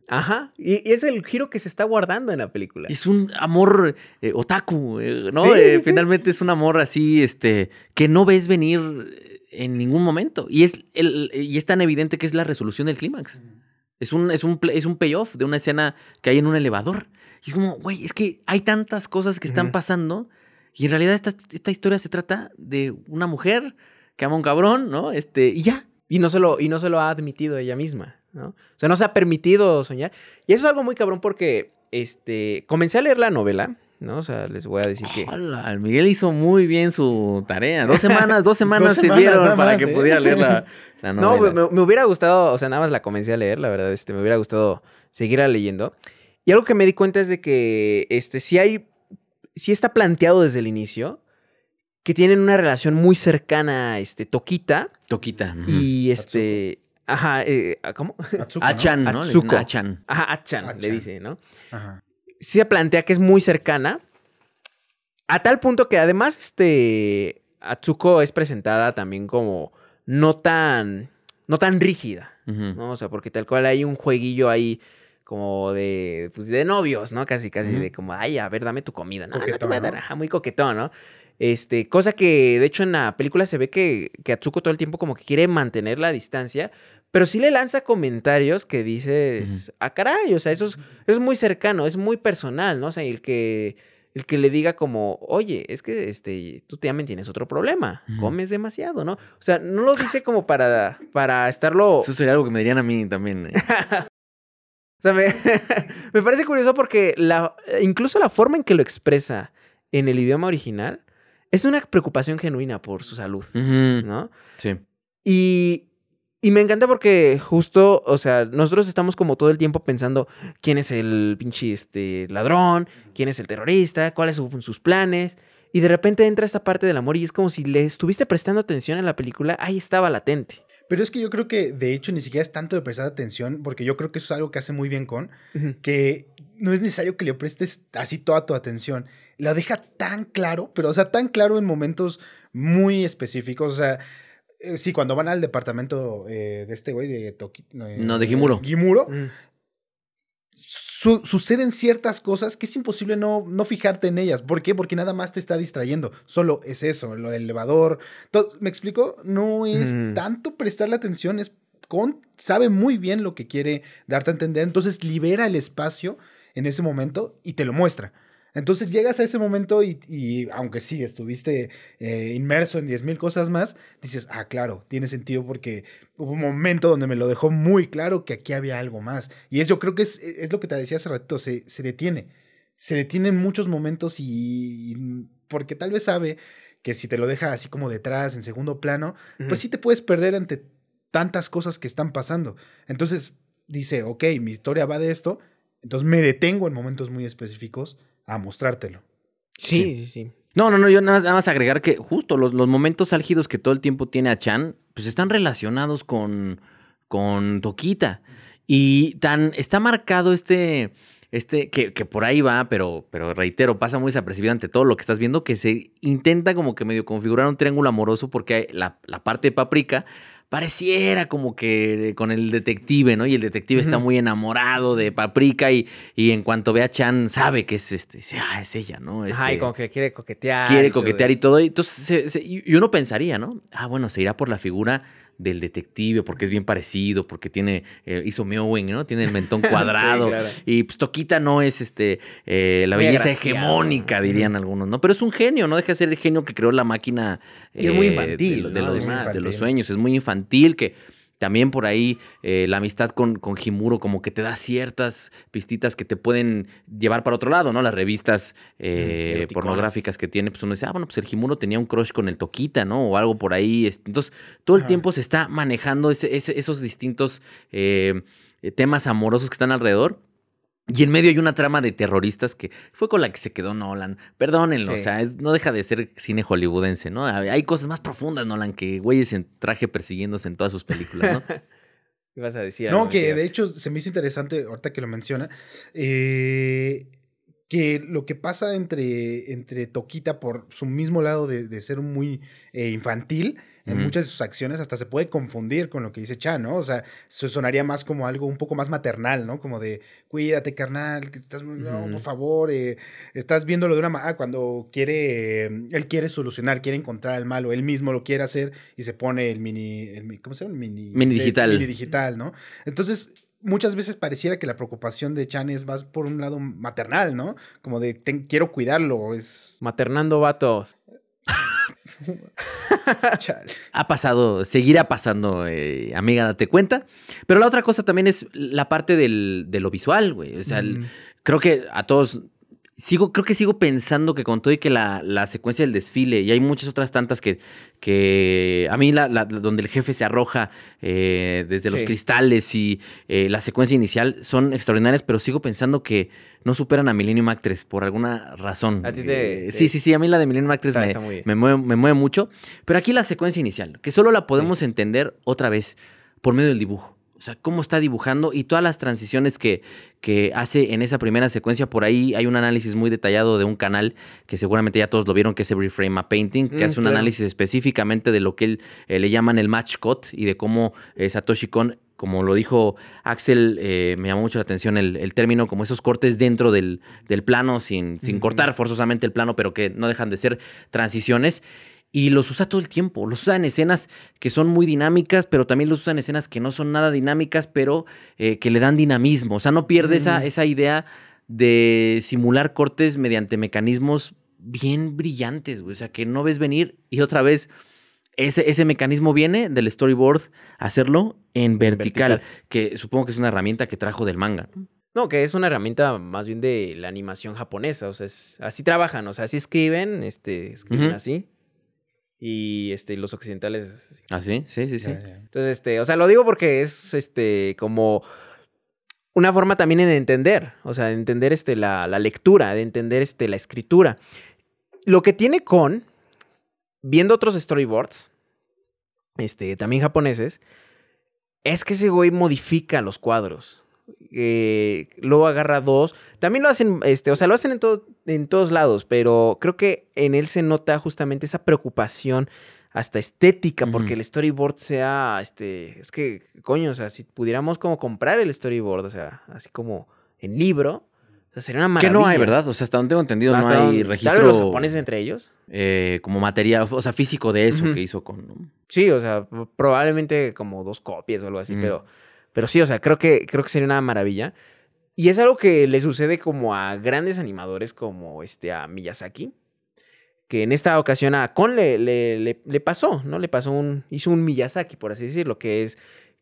Ajá. Y, es el giro que se está guardando en la película. Es un amor eh, otaku, eh, ¿no? finalmente es un amor así, este, que no ves venir en ningún momento. Y es, y es tan evidente que es la resolución del clímax. Es un, es un, payoff de una escena que hay en un elevador. Y es como, güey, es que hay tantas cosas que están pasando. Y en realidad esta, historia se trata de una mujer que ama a un cabrón, ¿no? Este, y ya. Y no se lo, y no se lo ha admitido ella misma, ¿no? O sea, no se ha permitido soñar. Y eso es algo muy cabrón porque este, comencé a leer la novela ¿no? O sea, les voy a decir que que... Miguel hizo muy bien su tarea. Dos semanas, dos semanas, se vieron para que ¿eh? pudiera leer la, No, me, me, hubiera gustado, o sea, nada más la comencé a leer, la verdad, este, me hubiera gustado seguirla leyendo. Y algo que me di cuenta es de que, este, si hay, si está planteado desde el inicio que tienen una relación muy cercana, este, Toquita. Toquita. Y, este... Ajá, eh, ¿cómo? ¿no? Ajá, le dice, ¿no? Ajá se plantea que es muy cercana. A tal punto que además, este, Atsuko es presentada también como no tan, no tan rígida, ¿no? O sea, porque tal cual hay un jueguillo ahí como de, pues, de novios, ¿no? Casi, casi de como, ay, a ver, dame tu comida, ¿no? Coquetón, muy coquetón, ¿no? Este, cosa que de hecho en la película se ve que, que Atsuko todo el tiempo como que quiere mantener la distancia, pero sí le lanza comentarios que dices, a ah, caray, o sea, eso es, muy cercano, es muy personal, ¿no? O sea, el que, el que le diga como, oye, es que este, tú también tienes otro problema, comes demasiado, ¿no? O sea, no lo dice como para, para estarlo... Eso sería algo que me dirían a mí también. ¿eh? o sea, me, parece curioso porque la, incluso la forma en que lo expresa en el idioma original es una preocupación genuina por su salud, ¿no? Sí. Y y me encanta porque justo, o sea, nosotros estamos como todo el tiempo pensando quién es el pinche este, ladrón, quién es el terrorista, cuáles son sus planes. Y de repente entra esta parte del amor y es como si le estuviste prestando atención a la película, ahí estaba latente. Pero es que yo creo que de hecho ni siquiera es tanto de prestar atención, porque yo creo que eso es algo que hace muy bien con, que no es necesario que le prestes así toda tu atención. La deja tan claro, pero o sea, tan claro en momentos muy específicos. O sea, eh, sí, cuando van al departamento eh, de este güey, de Toki, eh, No, de Gimuro. Gimuro. Mm. suceden ciertas cosas que es imposible no, fijarte en ellas. ¿Por qué? Porque nada más te está distrayendo. Solo es eso, lo del elevador. ¿Me explico? No es mm. tanto prestarle atención, es con, sabe muy bien lo que quiere darte a entender. Entonces libera el espacio en ese momento y te lo muestra. Entonces llegas a ese momento y, aunque sí, estuviste eh, inmerso en 10.000 cosas más, dices, ah, claro, tiene sentido porque hubo un momento donde me lo dejó muy claro que aquí había algo más. Y eso yo creo que es, e, lo que te decía hace ratito, se, detiene. Se detiene en muchos momentos y, porque tal vez sabe que si te lo deja así como detrás, en segundo plano, pues sí te puedes perder ante tantas cosas que están pasando. Entonces dice, ok, mi historia va de esto, entonces me detengo en momentos muy específicos a mostrártelo. Sí, sí, sí. No, no, no, yo nada más, agregar que justo los, los momentos álgidos que todo el tiempo tiene a Chan, pues están relacionados con, con Toquita. Y tan está marcado este, este que, por ahí va, pero, pero reitero, pasa muy desapercibido ante todo lo que estás viendo, que se intenta como que medio configurar un triángulo amoroso porque la, la parte de Paprika pareciera como que con el detective, ¿no? Y el detective está muy enamorado de Paprika y, y, en cuanto ve a Chan sabe que es este, ah, es ella, ¿no? Ay, este, como que quiere coquetear. Quiere coquetear y todo. entonces, y uno pensaría, ¿no? Ah, bueno, se irá por la figura del detective, porque es bien parecido, porque tiene, eh, hizo Meowing, ¿no? Tiene el mentón cuadrado. Y pues Toquita no es este, eh, la belleza hegemónica, dirían algunos, ¿no? Pero es un genio, no deja de ser el genio que creó la máquina. de los sueños, es muy infantil que también por ahí eh, la amistad con, Jimuro como que te da ciertas pistitas que te pueden llevar para otro lado, ¿no? Las revistas eh, pornográficas que tiene, pues uno dice, ah, bueno, pues el Jimuro tenía un crush con el Toquita, ¿no? O algo por ahí. Entonces, todo el tiempo se está manejando esos distintos eh, temas amorosos que están alrededor. Y en medio hay una trama de terroristas que fue con la que se quedó Nolan. Perdónenlo, o sea, no deja de ser cine hollywoodense, ¿no? Hay cosas más profundas, Nolan, que güeyes en traje persiguiéndose en todas sus películas, ¿no? ¿Qué vas a decir? No, que de hecho se me hizo interesante, ahorita que lo menciona, eh, que lo que pasa entre, entre Toquita por su mismo lado de, ser muy eh, infantil en muchas de sus acciones hasta se puede confundir con lo que dice Chan, ¿no? O sea, sonaría más como algo un poco más maternal, ¿no? Como de, cuídate, carnal, que estás, por favor, eh, estás viéndolo de una manera, ah, cuando quiere, em, él quiere solucionar, quiere encontrar al malo, él mismo lo quiere hacer y se pone el mini, ¿cómo se llama? El mini, digital. Mini digital, ¿no? Entonces, muchas veces pareciera que la preocupación de Chan es más por un lado maternal, ¿no? Como de quiero cuidarlo, es... Maternando vatos. ha pasado, seguirá pasando, eh, amiga, date cuenta. Pero la otra cosa también es la parte de lo visual, güey. O sea, creo que a todos sigo, creo que sigo pensando que con todo y que la, secuencia del desfile, y hay muchas otras tantas que, que a mí la, donde el jefe se arroja eh, desde los cristales y eh, la secuencia inicial son extraordinarias, pero sigo pensando que no superan a Millennium Actress por alguna razón. Eh, sí, sí, sí, a mí la de Millennium Actress ah, me, mueve, mucho, pero aquí la secuencia inicial, que solo la podemos entender otra vez por medio del dibujo. O sea, cómo está dibujando y todas las transiciones que, que, hace en esa primera secuencia. Por ahí hay un análisis muy detallado de un canal que seguramente ya todos lo vieron, que es Every Frame a Painting, que mm, hace un análisis específicamente de lo que él, eh, le llaman el match cut y de cómo eh, Satoshi Kon, como lo dijo Axel, eh, me llamó mucho la atención el, término, como esos cortes dentro del, plano, sin, sin cortar forzosamente el plano, pero que no dejan de ser transiciones y los usa todo el tiempo. Los usa en escenas que son muy dinámicas, pero también los usa en escenas que no son nada dinámicas, pero eh, que le dan dinamismo. O sea, no pierde mm. esa, idea de simular cortes mediante mecanismos bien brillantes, güey. O sea, que no ves venir y otra vez... Ese, ese, mecanismo viene del storyboard, hacerlo en vertical, que supongo que es una herramienta que trajo del manga. No, que es una herramienta más bien de la animación japonesa, o sea, es, así trabajan, o sea, así escriben, este, escriben así, y este los occidentales. ¿Ah, sí? Sí, sí, sí. Entonces, este, o sea, lo digo porque es este como una forma también de entender, o sea, de entender este, la, lectura, de entender este, la escritura. Lo que tiene con, viendo otros storyboards, este, también japoneses, es que ese güey modifica los cuadros. Eh, luego agarra dos. También lo hacen, este, o sea, lo hacen en todo en todos lados, pero creo que en él se nota justamente esa preocupación hasta estética, porque el storyboard sea, este, es que, coño, o sea, si pudiéramos como comprar el storyboard, o sea, así como en libro, o sea, sería una maravilla. Que no hay, ¿verdad? O sea, hasta donde tengo entendido, no, hay registro. los entre ellos? Eh, como material, o sea, físico de eso que hizo con... Sí, o sea, probablemente como dos copias o algo así, pero, pero sí, o sea, creo que, creo que sería una maravilla. Y es algo que le sucede como a grandes animadores como este a Miyazaki, que en esta ocasión a con le, le, pasó, ¿no? Le pasó un, hizo un Miyazaki, por así decirlo, que es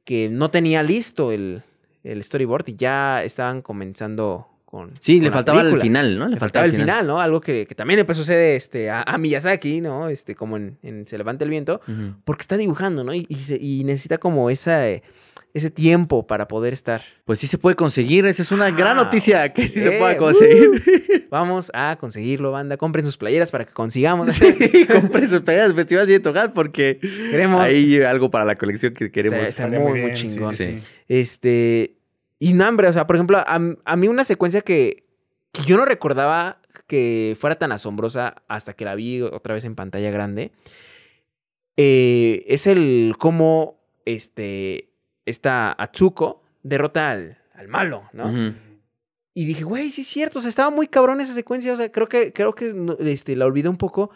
que no tenía listo el, storyboard y ya estaban comenzando con, sí, le faltaba el final, ¿no? Le, faltaba, el final. ¿no? Algo que, también le pues sucede este, a, Miyazaki, ¿no? Este, como en, Se levanta el viento, porque está dibujando, ¿no? Y, y, necesita como esa, eh, ese tiempo para poder estar. Pues sí se puede conseguir, esa es una gran ah, noticia que sí se puede uh. conseguir. Vamos a conseguirlo, banda. Compren sus playeras para que consigamos. compren sus playeras festivales de tocar porque queremos ahí algo para la colección que queremos. Está, muy, chingón. Sí, Este y o sea, por ejemplo, a, mí una secuencia que, yo no recordaba que fuera tan asombrosa hasta que la vi otra vez en pantalla grande. Eh, es el cómo este esta Atsuko derrota al, malo, ¿no? Y dije, güey, sí es cierto, o sea, estaba muy cabrón esa secuencia, o sea, creo que, creo que este, la olvidé un poco,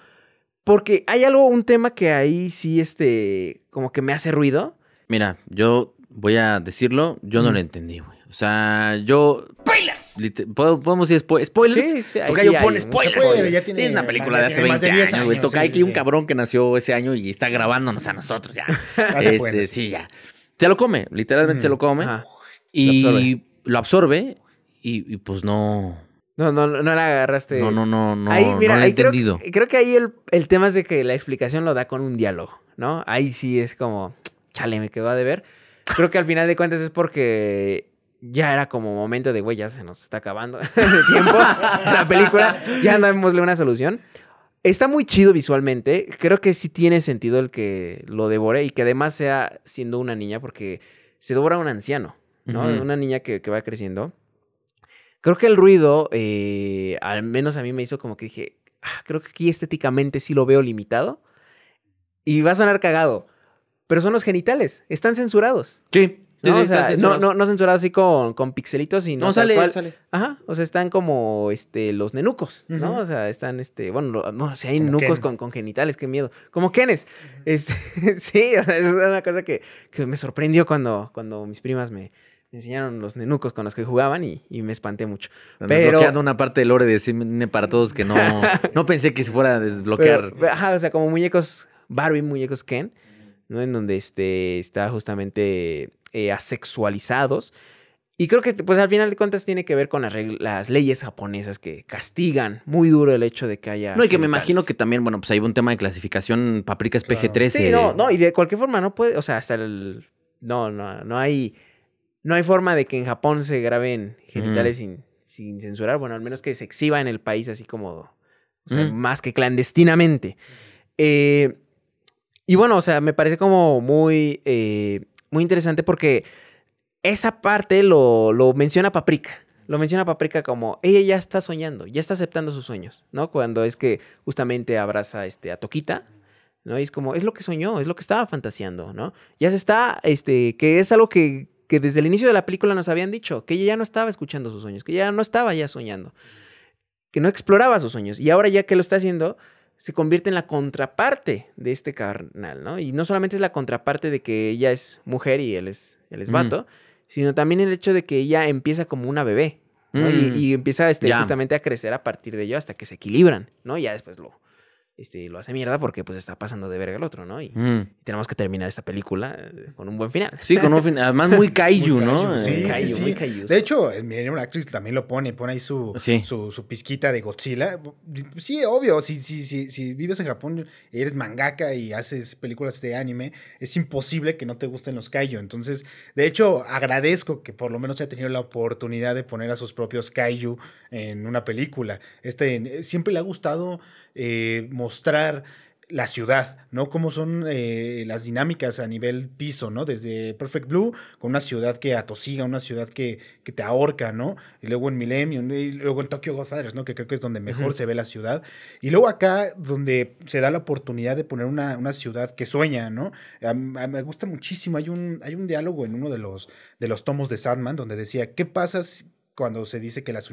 porque hay algo, un tema que ahí sí, este, como que me hace ruido. Mira, yo voy a decirlo, yo no lo entendí, güey. O sea, yo... ¡Spoilers! ¿Podemos decir spo spoilers? Sí, sí. Tocayo sí, pone spoilers. tiene, es una película de hace 20 años, güey. Tocayo un cabrón que nació ese año y está grabándonos a nosotros ya. Este, sí, ya. Se lo come, literalmente se mm, lo come. Y lo absorbe. y, pues no. No, no, no la agarraste. No, no, no, no. Ahí, mira, no la entendido. Creo, que ahí el, el, tema es de que la explicación lo da con un diálogo, ¿no? Ahí sí es como, chale, me quedó a deber. Creo que al final de cuentas es porque ya era como momento de, güey, ya se nos está acabando el tiempo la película, ya dámosle una solución. Está muy chido visualmente. Creo que sí tiene sentido el que lo devore y que además sea siendo una niña, porque se devora un anciano, ¿no? Una niña que, va creciendo. Creo que el ruido, eh, al menos a mí me hizo como que dije, ah, creo que aquí estéticamente sí lo veo limitado. Y va a sonar cagado. Pero son los genitales, están censurados. Sí no, no, así con, con pixelitos, sino. No sale, Ajá. O sea, están como este, los nenucos, ¿no? O sea, están, este, bueno, no, si hay nenucos con, con genitales, qué miedo. Como Kenes. Este, sí, o sea, es una cosa que, me sorprendió cuando, cuando mis primas me, enseñaron los nenucos con los que jugaban y, me espanté mucho. Desbloqueando una parte de lore de cine para todos que no, no pensé que se fuera a desbloquear. ajá, o sea, como muñecos Barbie, muñecos Ken, ¿no? En donde este, está justamente eh, asexualizados. Y creo que pues al final de cuentas tiene que ver con las, leyes japonesas que castigan muy duro el hecho de que haya... No, y que me imagino que también, bueno, pues hay un tema de clasificación, paprika PG-13. Sí, no, no, y de cualquier forma no puede, o sea, hasta el... No, no, no hay... No hay forma de que en Japón se graben genitales sin, sin censurar, bueno, al menos que se exhiba en el país así como... O sea, más que clandestinamente. Eh, y bueno, o sea, me parece como muy... Eh, muy interesante porque esa parte lo, menciona Paprika. Lo menciona Paprika como ella ya está soñando, ya está aceptando sus sueños, ¿no? Cuando es que justamente abraza este, a Toquita, ¿no? Y es como, es lo que soñó, es lo que estaba fantaseando, ¿no? Ya se está, este, que es algo que, que desde el inicio de la película nos habían dicho, que ella ya no estaba escuchando sus sueños, que ya no estaba ya soñando, que no exploraba sus sueños. Y ahora ya que lo está haciendo, se convierte en la contraparte de este carnal, ¿no? Y no solamente es la contraparte de que ella es mujer y él es, él es mm. vato, sino también el hecho de que ella empieza como una bebé, ¿no? Y, mm. empieza este, justamente a crecer a partir de ello hasta que se equilibran, ¿no? Y ya después lo, este, lo hace mierda porque pues está pasando de verga el otro, ¿no? Y, mm. tenemos que terminar esta película eh, con un buen final. Sí, con un final. Además, muy kaiju, ¿no? sí, kaiju, De hecho, el Millennium también lo pone, pone ahí su, su, su, pizquita de Godzilla. Sí, obvio, si, si, si, si vives en Japón, eres mangaka y haces películas de anime, es imposible que no te gusten los kaiju. Entonces, de hecho, agradezco que por lo menos haya tenido la oportunidad de poner a sus propios kaiju en una película. Este, siempre le ha gustado eh, mostrar la ciudad, ¿no? Cómo son eh, las dinámicas a nivel piso, ¿no? Desde Perfect Blue, con una ciudad que atosiga, una ciudad que, te ahorca, ¿no? Y luego en Millennium, y luego en Tokyo Godfathers, ¿no? Que creo que es donde mejor se ve la ciudad. Y luego acá, donde se da la oportunidad de poner una, ciudad que sueña, ¿no? me gusta muchísimo. Hay un, hay un diálogo en uno de los, de los tomos de Sandman donde decía, ¿qué pasa si cuando se dice que las,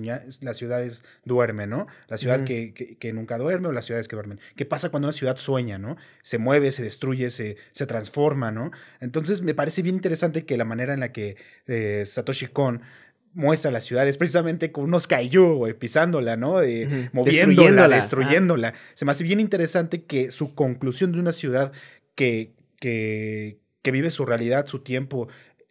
ciudades duermen, ¿no? La ciudad que, nunca duerme o las ciudades que duermen. ¿Qué pasa cuando una ciudad sueña, ¿no? Se mueve, se destruye, se, se transforma, ¿no? Entonces me parece bien interesante que la manera en la que eh, Satoshi Kon muestra las ciudades precisamente con unos kaiju, güey, pisándola, ¿no? Eh, moviéndola, destruyéndola. Se me hace bien interesante que su conclusión de una ciudad que, que, que vive su realidad, su tiempo,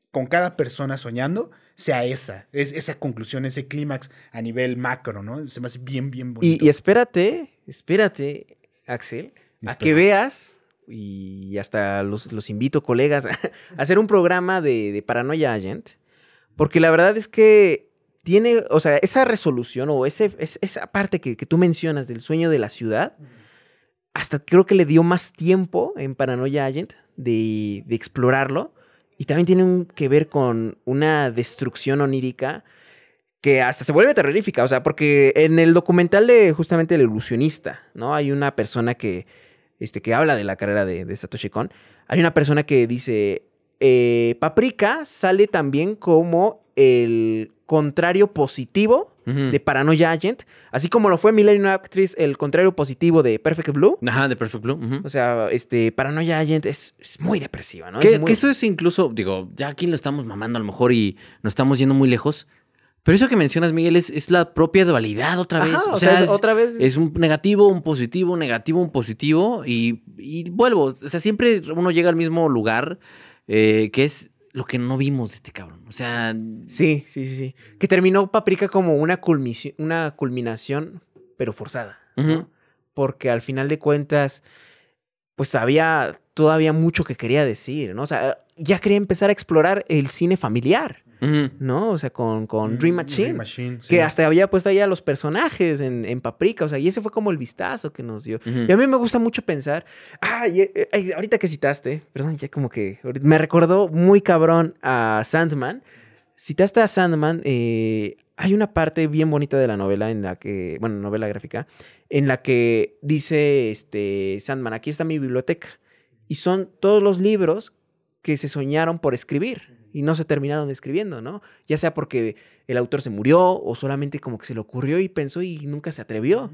con cada persona soñando, sea esa, es, esa conclusión, ese clímax a nivel macro, ¿no? Se me hace bien, bien bonito. Y, espérate, espérate, Axel, a que veas, y hasta los, los invito, colegas, a hacer un programa de, Paranoia Agent, porque la verdad es que tiene, o sea, esa resolución o ese, esa parte que, tú mencionas del sueño de la ciudad, hasta creo que le dio más tiempo en Paranoia Agent de explorarlo y también tienen que ver con una destrucción onírica que hasta se vuelve terrorífica, o sea, porque en el documental de justamente el ilusionista, ¿no? Hay una persona que, este, que habla de la carrera de, Satoshi Kon, hay una persona que dice, eh, Paprika sale también como el contrario positivo de Paranoia Agent, así como lo fue Millennium Actress, el contrario positivo de Perfect Blue. Ajá, de Perfect Blue. O sea, este, Paranoia Agent es, muy depresiva, ¿no? Que, eso es incluso, digo, ya aquí lo estamos mamando a lo mejor y nos estamos yendo muy lejos, pero eso que mencionas, Miguel, es, la propia dualidad otra vez. o, sea, otra vez. Es un negativo, un positivo, un negativo, un positivo. Y, vuelvo. O sea, siempre uno llega al mismo lugar, eh, que es lo que no vimos de este cabrón. O sea. Sí, sí, sí, sí. Que terminó Paprika como una, una culminación, pero forzada. Porque al final de cuentas, pues había todavía mucho que quería decir, ¿no? O sea, ya quería empezar a explorar el cine familiar. ¿no? O sea, con, mm, Dream Machine. Que hasta había puesto ahí a los personajes en, en, Paprika, o sea, y ese fue como el vistazo que nos dio. Y a mí me gusta mucho pensar, Ay, eh, eh, ahorita que citaste, perdón, ya como que me recordó muy cabrón a Sandman. Citaste a Sandman, eh, hay una parte bien bonita de la novela en la que, bueno, novela gráfica, en la que dice este Sandman, aquí está mi biblioteca. Y son todos los libros que se soñaron por escribir y no se terminaron escribiendo, ¿no? Ya sea porque el autor se murió o solamente como que se le ocurrió y pensó y nunca se atrevió.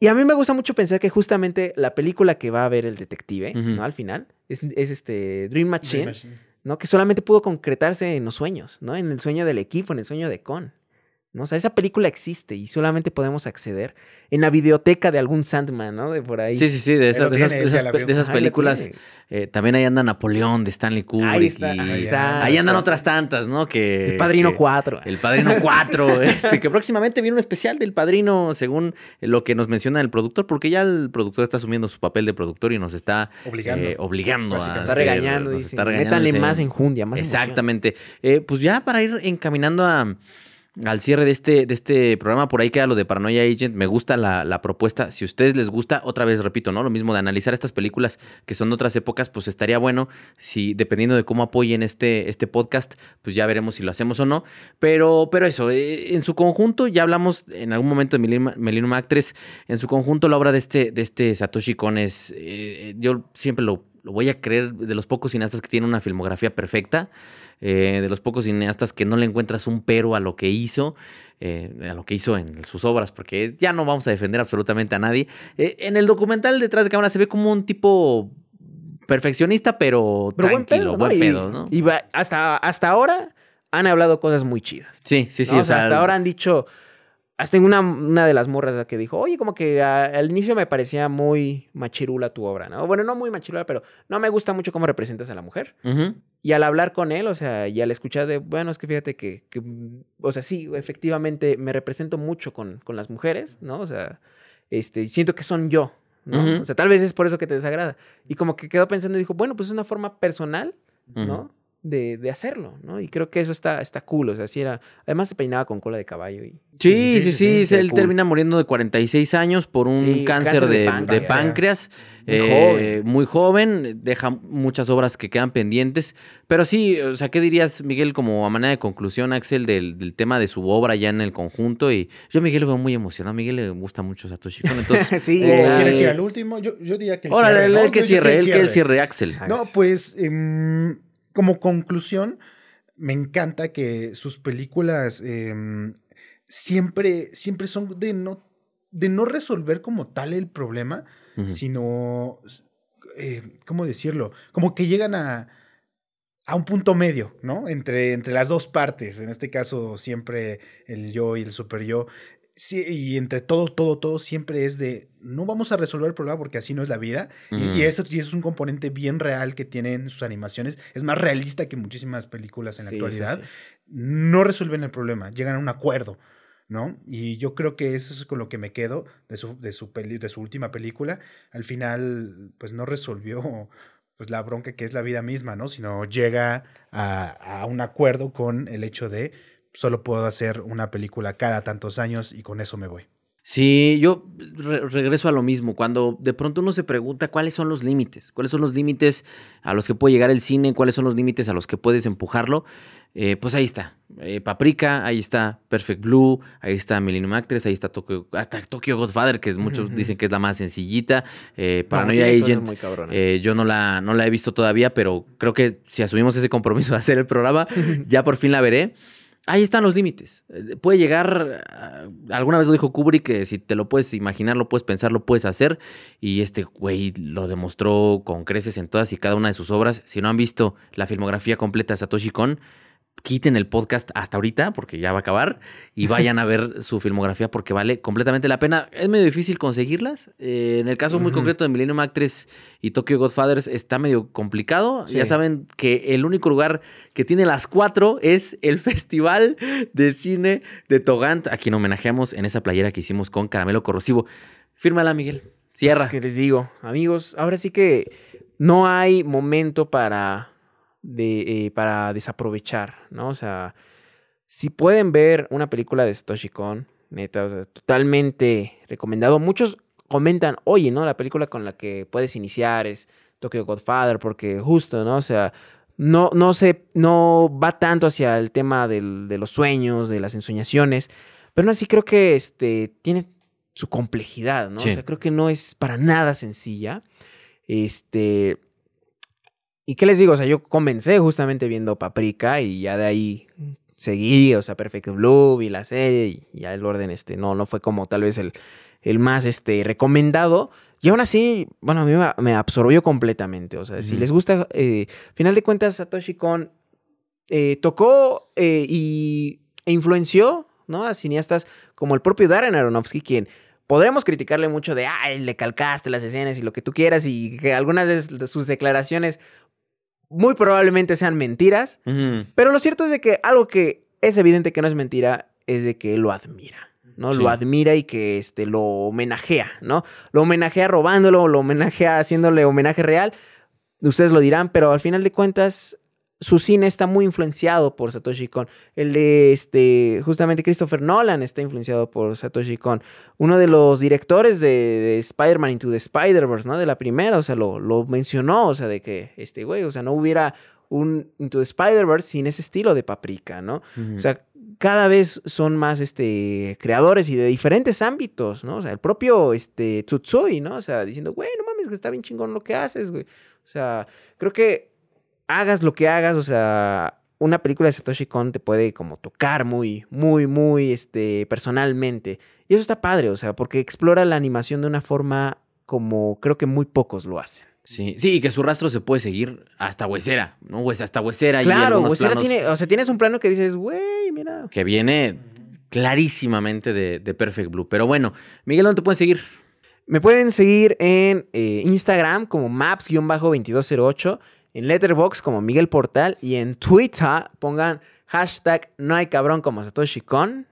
Y a mí me gusta mucho pensar que justamente la película que va a ver el detective, ¿no? Al final, es, este Dream Machine, Dream Machine, ¿no? Que solamente pudo concretarse en los sueños, ¿no? En el sueño del equipo, en el sueño de Con. ¿no? O sea, esa película existe y solamente podemos acceder en la biblioteca de algún Sandman, ¿no? De por ahí. Sí, sí, sí, de, esas, películas. Eh, también ahí anda Napoleón de Stanley Kubrick. Ahí, está, ahí, andan otras tantas, ¿no? Que, el Padrino 4. El Padrino 4. Este, que próximamente viene un especial del Padrino, según lo que nos menciona el productor, porque ya el productor está asumiendo su papel de productor y nos está obligando. Eh, obligando pues a está, regañando, está regañando. Métanle más enjundia, más Exactamente. Eh, pues ya para ir encaminando a al cierre de este, de este programa, por ahí queda lo de Paranoia Agent. Me gusta la, propuesta. Si a ustedes les gusta, otra vez repito, ¿no? Lo mismo de analizar estas películas que son de otras épocas, pues estaría bueno. Si, dependiendo de cómo apoyen este, este podcast, pues ya veremos si lo hacemos o no. Pero, pero eso, eh, en su conjunto, ya hablamos en algún momento de Melino Melina En su conjunto, la obra de este, de este Satoshi Kon es. Eh, yo siempre lo voy a creer, de los pocos cineastas que tienen una filmografía perfecta, eh, de los pocos cineastas que no le encuentras un pero a lo que hizo, eh, a lo que hizo en sus obras, porque ya no vamos a defender absolutamente a nadie. Eh, en el documental detrás de cámara se ve como un tipo perfeccionista, pero, tranquilo, buen pedo, ¿no? y, hasta, hasta ahora han hablado cosas muy chidas. Sí, sí, sí. sea, hasta ahora han dicho hasta en una, de las morras que dijo, oye, como que al inicio me parecía muy machirula tu obra, ¿no? Bueno, no muy machirula, pero no me gusta mucho cómo representas a la mujer. Y al hablar con él, o sea, y al escuchar de, bueno, es que fíjate que, o sea, sí, efectivamente me represento mucho con, las mujeres, ¿no? O sea, este, siento que son yo, ¿no? O sea, tal vez es por eso que te desagrada. Y como que quedó pensando y dijo, bueno, pues es una forma personal, ¿no? de, de, hacerlo, ¿no? Y creo que eso está, está cool, o sea, sí era... Además se peinaba con cola de caballo y... Sí, sí, sí, él termina muriendo de 46 años por un cáncer, de, páncreas, eh, muy, joven. deja muchas obras que quedan pendientes, pero sí, o sea, ¿qué dirías, Miguel, como a manera de conclusión, Axel, del, tema de su obra ya en el conjunto? Y yo Miguel lo veo muy emocionado, a Miguel le gusta mucho Satoshi entonces... sí, eh, ¿quieres ir al último? Yo, diría que el cierre. el que cierre, él que cierre, Axel. No, pues... Em, como conclusión, me encanta que sus películas em, siempre, siempre son de no, de no resolver como tal el problema, sino, eh, ¿cómo decirlo? Como que llegan a, un punto medio, ¿no? Entre, entre las dos partes, en este caso siempre el yo y el super yo, Sí, y entre todo, todo, todo siempre es de no vamos a resolver el problema porque así no es la vida. Y, eso, y es un componente bien real que tienen sus animaciones. Es más realista que muchísimas películas en la actualidad. no resuelven el problema, llegan a un acuerdo, ¿no? Y yo creo que eso es con lo que me quedo de su, de de su última película. Al final, pues no resolvió pues la bronca que es la vida misma, ¿no? Sino llega a un acuerdo con el hecho de solo puedo hacer una película cada tantos años y con eso me voy. Sí, yo regreso a lo mismo, cuando de pronto uno se pregunta cuáles son los límites, cuáles son los límites a los que puede llegar el cine, cuáles son los límites a los que puedes empujarlo, eh, pues ahí está, eh, Paprika, ahí está Perfect Blue, ahí está Millennium Actress, ahí está Tokyo, ah, Godfather, que muchos dicen que es la más sencillita. Eh, Paranoia Agent, eh, yo no la, no la he visto todavía, pero creo que si asumimos ese compromiso de hacer el programa, ya por fin la veré ahí están los límites. Eh, puede llegar, ah, alguna vez lo dijo Kubrick, que si te lo puedes imaginar, lo puedes pensar, lo puedes hacer. Y este güey lo demostró con creces en todas y cada una de sus obras. Si no han visto la filmografía completa de Satoshi Kon, quiten el podcast hasta ahorita, porque ya va a acabar, y vayan a ver su filmografía porque vale completamente la pena. Es medio difícil conseguirlas. Eh, en el caso muy concreto de Millennium Actress y Tokyo Godfathers está medio complicado. Ya saben que el único lugar que tiene las cuatro es el Festival de Cine de Togant, a quien homenajeamos en esa playera que hicimos con Caramelo Corrosivo. Fírmala, Miguel. Pues, Cierra. Es que les digo, amigos, ahora sí que no hay momento para de, eh, para desaprovechar, ¿no? O sea, si pueden ver una película de Satoshi Kon, neta, totalmente recomendado. Muchos comentan, oye, ¿no? La película con la que puedes iniciar es Tokyo Godfather, porque justo, ¿no? O sea, no, no, se, no va tanto hacia el tema de los sueños, de las ensoñaciones, pero no, así creo que este, tiene su complejidad, ¿no? O sea, creo que no es para nada sencilla. Este, ¿Y qué les digo? O sea, yo comencé justamente viendo Paprika y ya de ahí seguí, o sea, Perfect Blue y la serie y ya el orden este no no fue como tal vez el, el más este recomendado, y aún así, bueno, a mí me absorbió completamente. O sea, si les gusta, eh, final de cuentas, Satoshi Kon eh, tocó eh, e influenció ¿no? a cineastas como el propio Darren Aronofsky, quien podremos criticarle mucho de, ay, le calcaste las escenas y lo que tú quieras, y que algunas de sus declaraciones muy probablemente sean mentiras, pero lo cierto es de que algo que es evidente que no es mentira es de que lo admira. ¿no? Lo admira y que este, lo homenajea, ¿no? Lo homenajea robándolo, lo homenajea haciéndole homenaje real. Ustedes lo dirán, pero al final de cuentas, su cine está muy influenciado por Satoshi Kon. El de este, justamente Christopher Nolan está influenciado por Satoshi Kon. Uno de los directores de, Spider-Man Into the Spider-Verse, ¿no? De la primera, o sea, lo, mencionó, o sea, de que este güey, o sea, no hubiera un Into the Spider-Verse sin ese estilo de paprika, ¿no? O sea, cada vez son más este, creadores y de diferentes ámbitos, ¿no? O sea, el propio este, Tsutsui, ¿no? O sea, diciendo, güey, no mames, que está bien chingón lo que haces, güey. O sea, creo que hagas lo que hagas, o sea, una película de Satoshi Kon te puede como tocar muy, muy, muy este, personalmente. Y eso está padre, o sea, porque explora la animación de una forma como creo que muy pocos lo hacen. Sí, sí, y que su rastro se puede seguir hasta Huesera, ¿no? Pues hasta Huesera. Claro, y Huesera tiene, o sea, tienes un plano que dices, güey, mira. Que viene clarísimamente de, Perfect Blue. Pero bueno, Miguel, ¿dónde te pueden seguir? Me pueden seguir en eh, Instagram como maps-2208 en Letterbox como Miguel Portal y en Twitter pongan hashtag no hay cabrón como Satoshi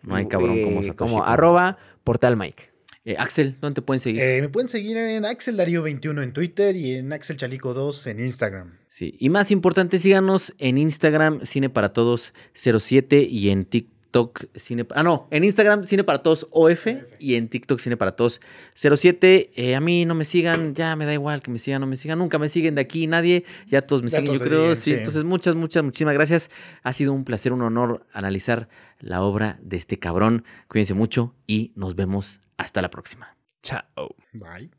No hay cabrón como eh, Satoshi Como arroba portal Mike. Eh, Axel, ¿dónde te pueden seguir? Eh, me pueden seguir en Axel Darío 21 en Twitter y en Axel Chalico 2 en Instagram. Sí, y más importante, síganos en Instagram Cine Todos 07 y en TikTok Ah, no, en Instagram Cine para Todos OF y en TikTok Cine para Todos 07. Eh, a mí no me sigan, ya me da igual que me sigan, no me sigan, nunca me siguen de aquí nadie, ya todos me siguen, yo creo. entonces muchas, muchas, muchísimas gracias. Ha sido un placer, un honor analizar la obra de este cabrón. Cuídense mucho y nos vemos hasta la próxima. Chao. Bye.